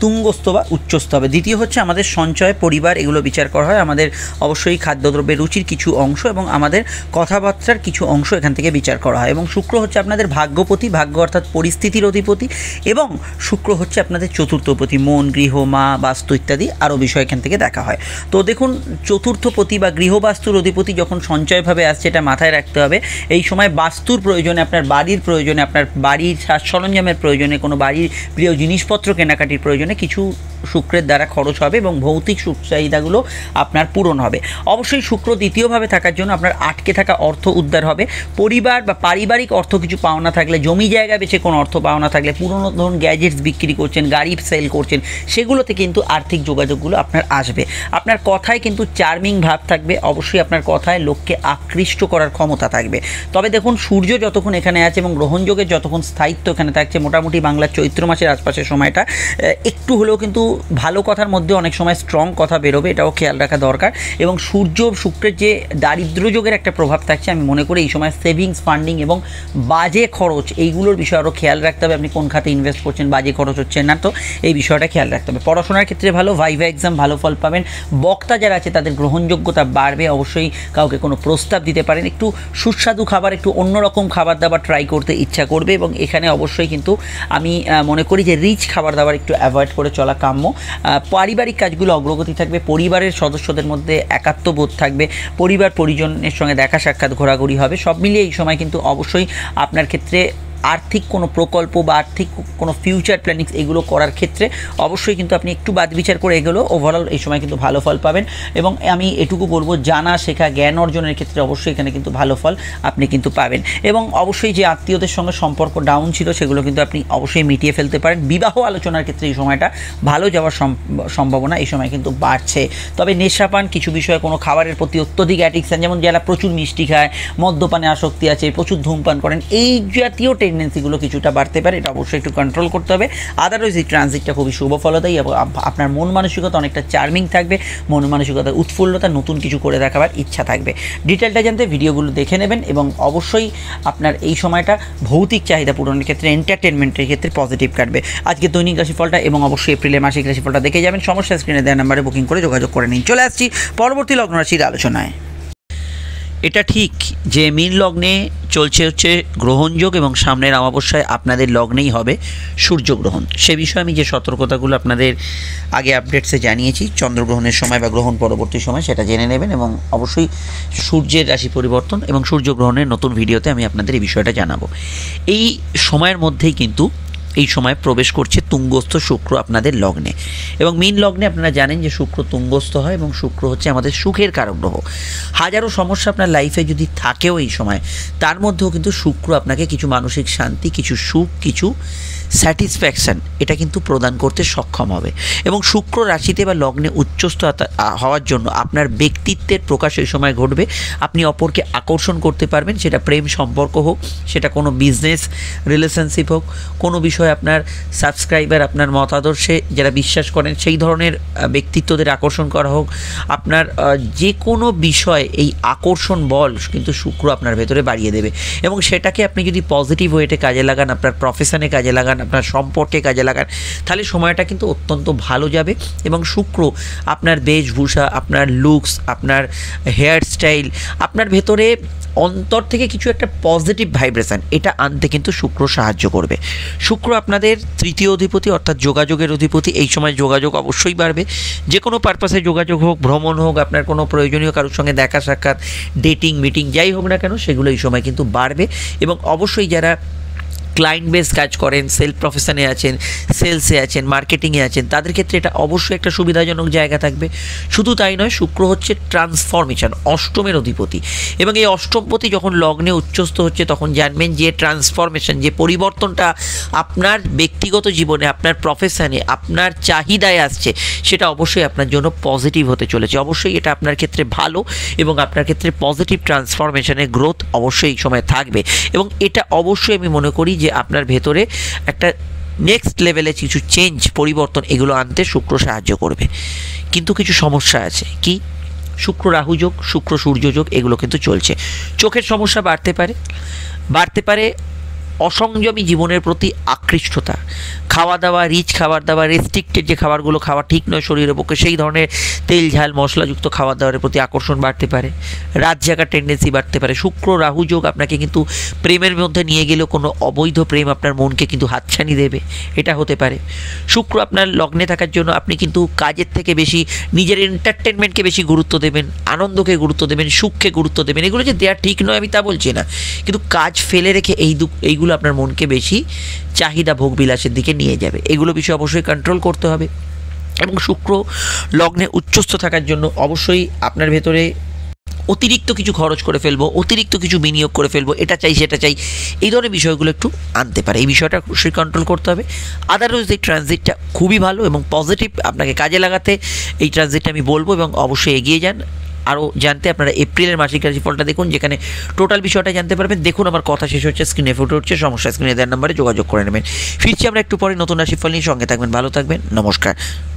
তুঙ্গস্থ বা উচ্চস্থ হবে দ্বিতীয় হচ্ছে আমাদের সঞ্চয় পরিবার এগুলো বিচার করা হয় আমাদের অবশ্যই খাদ্যদ্রব্যের রুচির কিছু অংশ এবং আমাদের কথাবার্তার কিছু অংশ এখান থেকে বিচার করা হয় এবং শুক্র হচ্ছে আপনাদের ভাগ্যপতি ভাগ্য অর্থাৎ পরিস্থিতির অধিপতি এবং শুক্র হচ্ছে আপনাদের চতুর্থপতি মন গৃহ মা বাস্তু ইত্যাদি আরও বিষয় এখান থেকে দেখা হয় তো দেখুন চতুর্থপতি বা গৃহবাস্তুর অধিপতি যখন সঞ্চয়ভাবে আসছে সেটা মাথায় রাখতে হবে এই সময় বাস্তুর প্রয়োজনে আপনার বাড়ির প্রয়োজনে আপনার বাড়ির সাজ সরঞ্জামের প্রয়োজনে কোনো বাড়ির প্রিয় জিনিসপত্র কেনাকাটির প্রয়োজনে কিছু শুক্রের দ্বারা খরচ হবে এবং ভৌতিক সুখ চাহিদাগুলো আপনার পূরণ হবে অবশ্যই শুক্র দ্বিতীয়ভাবে থাকার জন্য আপনার আটকে থাকা অর্থ উদ্ধার হবে পরিবার বা পারিবারিক অর্থ কিছু পাওনা থাকলে জমি জায়গা বেছে কোনো অর্থ পাওনা থাকলে পুরনো ধরুন গ্যাজেটস বিক্রি করছেন গাড়ি সেল করছেন সেগুলোতে কিন্তু আর্থিক যোগাযোগগুলো আপনার আসবে আপনার কথায় কিন্তু চার্মিং ভাব থাকবে অবশ্যই আপনার কথায় লোককে আকৃষ্ট পিষ্ট করার ক্ষমতা থাকবে তবে দেখুন সূর্য যতক্ষণ এখানে আছে এবং গ্রহণযোগের যতক্ষণ স্থায়িত্ব এখানে থাকছে মোটামুটি বাংলার চৈত্র মাসের আশপাশের সময়টা একটু হলেও কিন্তু ভালো কথার মধ্যে অনেক সময় স্ট্রং কথা বেরোবে এটাও খেয়াল রাখা দরকার এবং সূর্য শুক্রের যে দারিদ্র যোগের একটা প্রভাব থাকছে আমি মনে করি এই সময় সেভিংস ফান্ডিং এবং বাজে খরচ এইগুলোর বিষয়ে আরও খেয়াল রাখতে হবে আপনি কোন খাতে ইনভেস্ট করছেন বাজে খরচ হচ্ছে না তো এই বিষয়টা খেয়াল রাখতে হবে পড়াশোনার ক্ষেত্রে ভালো ভাইভা এক্সাম ভালো ফল পাবেন বক্তা যারা আছে তাদের গ্রহণযোগ্যতা বাড়বে অবশ্যই কাউকে কোনো প্রস্তাব দিতে পারেন একটু সুস্বাদু খাবার একটু অন্যরকম খাবার দাবার ট্রাই করতে ইচ্ছা করবে এবং এখানে অবশ্যই কিন্তু আমি মনে করি যে রিচ খাবার দাবার একটু অ্যাভয়েড করে চলা কাম্য পারিবারিক কাজগুলো অগ্রগতি থাকবে পরিবারের সদস্যদের মধ্যে একাত্মবোধ থাকবে পরিবার পরিজনের সঙ্গে দেখা সাক্ষাৎ ঘোরাঘুরি হবে সব মিলিয়ে এই সময় কিন্তু অবশ্যই আপনার ক্ষেত্রে আর্থিক কোনো প্রকল্প বা আর্থিক কোনো ফিউচার প্ল্যানিংস এগুলো করার ক্ষেত্রে অবশ্যই কিন্তু আপনি একটু বাদ বিচার করে এগুলো ওভারঅল এই সময় কিন্তু ভালো ফল পাবেন এবং আমি এটুকু বলবো জানা শেখা জ্ঞান অর্জনের ক্ষেত্রে অবশ্যই এখানে কিন্তু ভালো ফল আপনি কিন্তু পাবেন এবং অবশ্যই যে আত্মীয়দের সঙ্গে সম্পর্ক ডাউন ছিল সেগুলো কিন্তু আপনি অবশ্যই মিটিয়ে ফেলতে পারেন বিবাহ আলোচনার ক্ষেত্রে এই সময়টা ভালো যাওয়ার সম্ভাবনা এই সময় কিন্তু বাড়ছে তবে নেশাপান কিছু বিষয়ে কোনো খাবারের প্রতি অত্যধিক অ্যাডিকশান যেমন যারা প্রচুর মিষ্টি খায় মদ্যপানে আসক্তি আছে প্রচুর ধূমপান করেন এই জাতীয় টেন টেন্ডেন্সিগুলো কিছুটা বাড়তে পারে এটা অবশ্যই একটু কন্ট্রোল করতে হবে আদারওয়াইজ এই ট্রানজিটটা খুবই শুভ ফলদায়ী এবং আপনার মন মানসিকতা অনেকটা চার্মিং থাকবে মন মানসিকতা উৎফুল্লতা নতুন কিছু করে দেখাবার ইচ্ছা থাকবে ডিটেলটা জানতে ভিডিওগুলো দেখে নেবেন এবং অবশ্যই আপনার এই সময়টা ভৌতিক চাহিদা পূরণের ক্ষেত্রে এন্টারটেনমেন্টের ক্ষেত্রে পজিটিভ কাটবে আজকে দৈনিক রাশিফলটা এবং অবশ্যই এপ্রিলের মাসিক রাশিফলটা দেখে যাবেন সমস্যা স্ক্রিনে দেওয়া নাম্বারে বুকিং করে যোগাযোগ করে নিন চলে আসছি পরবর্তী লগ্ন রাশির আলোচনায় এটা ঠিক যে মীন লগ্নে চলছে হচ্ছে গ্রহণযোগ এবং সামনের অমাবস্যায় আপনাদের লগ্নেই হবে সূর্যগ্রহণ সে বিষয়ে আমি যে সতর্কতাগুলো আপনাদের আগে আপডেটসে জানিয়েছি চন্দ্রগ্রহণের সময় বা গ্রহণ পরবর্তী সময় সেটা জেনে নেবেন এবং অবশ্যই সূর্যের রাশি পরিবর্তন এবং সূর্যগ্রহণের নতুন ভিডিওতে আমি আপনাদের এই বিষয়টা জানাবো এই সময়ের মধ্যেই কিন্তু এই সময় প্রবেশ করছে তুঙ্গস্থ শুক্র আপনাদের লগ্নে এবং মেইন লগ্নে আপনারা জানেন যে শুক্র তুঙ্গস্থ হয় এবং শুক্র হচ্ছে আমাদের সুখের কারক গ্রহ হাজারো সমস্যা আপনার লাইফে যদি থাকেও এই সময় তার মধ্যেও কিন্তু শুক্র আপনাকে কিছু মানসিক শান্তি কিছু সুখ কিছু স্যাটিসফ্যাকশান এটা কিন্তু প্রদান করতে সক্ষম হবে এবং শুক্র রাশিতে বা লগ্নে উচ্চস্থ হওয়ার জন্য আপনার ব্যক্তিত্বের প্রকাশ এই সময় ঘটবে আপনি অপরকে আকর্ষণ করতে পারবেন সেটা প্রেম সম্পর্ক হোক সেটা কোনো বিজনেস রিলেশনশিপ হোক কোনো বিষয়ে আপনার সাবস্ক্রাইবার আপনার মতাদর্শে যারা বিশ্বাস করেন সেই ধরনের ব্যক্তিত্বদের আকর্ষণ করা হোক আপনার যে কোনো বিষয়ে এই আকর্ষণ বল কিন্তু শুক্র আপনার ভেতরে বাড়িয়ে দেবে এবং সেটাকে আপনি যদি পজিটিভ ওয়েটে কাজে লাগান আপনার প্রফেশনে কাজে লাগান আপনার সম্পর্কে কাজে লাগান তাহলে সময়টা কিন্তু অত্যন্ত ভালো যাবে এবং শুক্র আপনার বেশভূষা আপনার লুকস আপনার হেয়ার স্টাইল আপনার ভেতরে অন্তর থেকে কিছু একটা পজিটিভ ভাইব্রেশন এটা আনতে কিন্তু শুক্র সাহায্য করবে শুক্র আপনাদের তৃতীয় অধিপতি অর্থাৎ যোগাযোগের অধিপতি এই সময় যোগাযোগ অবশ্যই বাড়বে যে কোনো পারপাসে যোগাযোগ হোক ভ্রমণ হোক আপনার কোনো প্রয়োজনীয় কারোর সঙ্গে দেখা সাক্ষাৎ ডেটিং মিটিং যাই হোক না কেন সেগুলো এই সময় কিন্তু বাড়বে এবং অবশ্যই যারা ক্লায়েন্ট বেস কাজ করেন সেল প্রফেশনে আছেন সেলসে আছেন মার্কেটিংয়ে আছেন তাদের ক্ষেত্রে এটা অবশ্যই একটা সুবিধাজনক জায়গা থাকবে শুধু তাই নয় শুক্র হচ্ছে ট্রান্সফরমেশন অষ্টমের অধিপতি এবং এই অষ্টমপতি যখন লগ্নে উচ্চস্থ হচ্ছে তখন জানবেন যে ট্রান্সফরমেশন যে পরিবর্তনটা আপনার ব্যক্তিগত জীবনে আপনার প্রফেশানে আপনার চাহিদায় আসছে সেটা অবশ্যই আপনার জন্য পজিটিভ হতে চলেছে অবশ্যই এটা আপনার ক্ষেত্রে ভালো এবং আপনার ক্ষেত্রে পজিটিভ ট্রান্সফরমেশনের গ্রোথ অবশ্যই এই সময় থাকবে এবং এটা অবশ্যই আমি মনে করি যে আপনার ভেতরে একটা নেক্সট লেভেলে কিছু চেঞ্জ পরিবর্তন এগুলো আনতে শুক্র সাহায্য করবে কিন্তু কিছু সমস্যা আছে কি শুক্র রাহু যোগ শুক্র সূর্য যোগ এগুলো কিন্তু চলছে চোখের সমস্যা বাড়তে পারে বাড়তে পারে অসংযমী জীবনের প্রতি আকৃষ্টতা খাওয়া দাওয়া রিচ খাবার দাওয়া রেস্ট্রিক্টেড যে খাবারগুলো খাওয়া ঠিক নয় শরীরের পক্ষে সেই ধরনের তেল ঝাল মশলাযুক্ত খাবার দাওয়ার প্রতি আকর্ষণ বাড়তে পারে রাত জাগার টেন্ডেন্সি বাড়তে পারে শুক্র রাহু যোগ আপনাকে কিন্তু প্রেমের মধ্যে নিয়ে গেলেও কোনো অবৈধ প্রেম আপনার মনকে কিন্তু হাতছানি দেবে এটা হতে পারে শুক্র আপনার লগ্নে থাকার জন্য আপনি কিন্তু কাজের থেকে বেশি নিজের এন্টারটেনমেন্টকে বেশি গুরুত্ব দেবেন আনন্দকে গুরুত্ব দেবেন সুখকে গুরুত্ব দেবেন এগুলো যে দেওয়া ঠিক নয় আমি তা বলছি না কিন্তু কাজ ফেলে রেখে এই এইগুলো এগুলো আপনার মনকে বেশি চাহিদা ভোগ বিলাসের দিকে নিয়ে যাবে এগুলো বিষয়ে অবশ্যই কন্ট্রোল করতে হবে এবং শুক্র লগ্নে উচ্চস্থ থাকার জন্য অবশ্যই আপনার ভেতরে অতিরিক্ত কিছু খরচ করে ফেলবো অতিরিক্ত কিছু বিনিয়োগ করে ফেলবো এটা চাই সেটা চাই এই ধরনের বিষয়গুলো একটু আনতে পারে এই বিষয়টা অবশ্যই কন্ট্রোল করতে হবে আদারওয়াইজ এই ট্রানজিটটা খুবই ভালো এবং পজিটিভ আপনাকে কাজে লাগাতে এই ট্রানজিটটা আমি বলবো এবং অবশ্যই এগিয়ে যান আরও জানতে আপনারা এপ্রিলের মাসিক রাশিফলটা দেখুন যেখানে টোটাল বিষয়টা জানতে পারবেন দেখুন আমার কথা শেষ হচ্ছে স্ক্রিনে ফুটে উঠছে সমস্যা স্ক্রিনে দেওয়ার নাম্বারে যোগাযোগ করে নেবেন ফিরছি আমরা একটু পরে নতুন রাশিফল নিয়ে সঙ্গে থাকবেন ভালো থাকবেন নমস্কার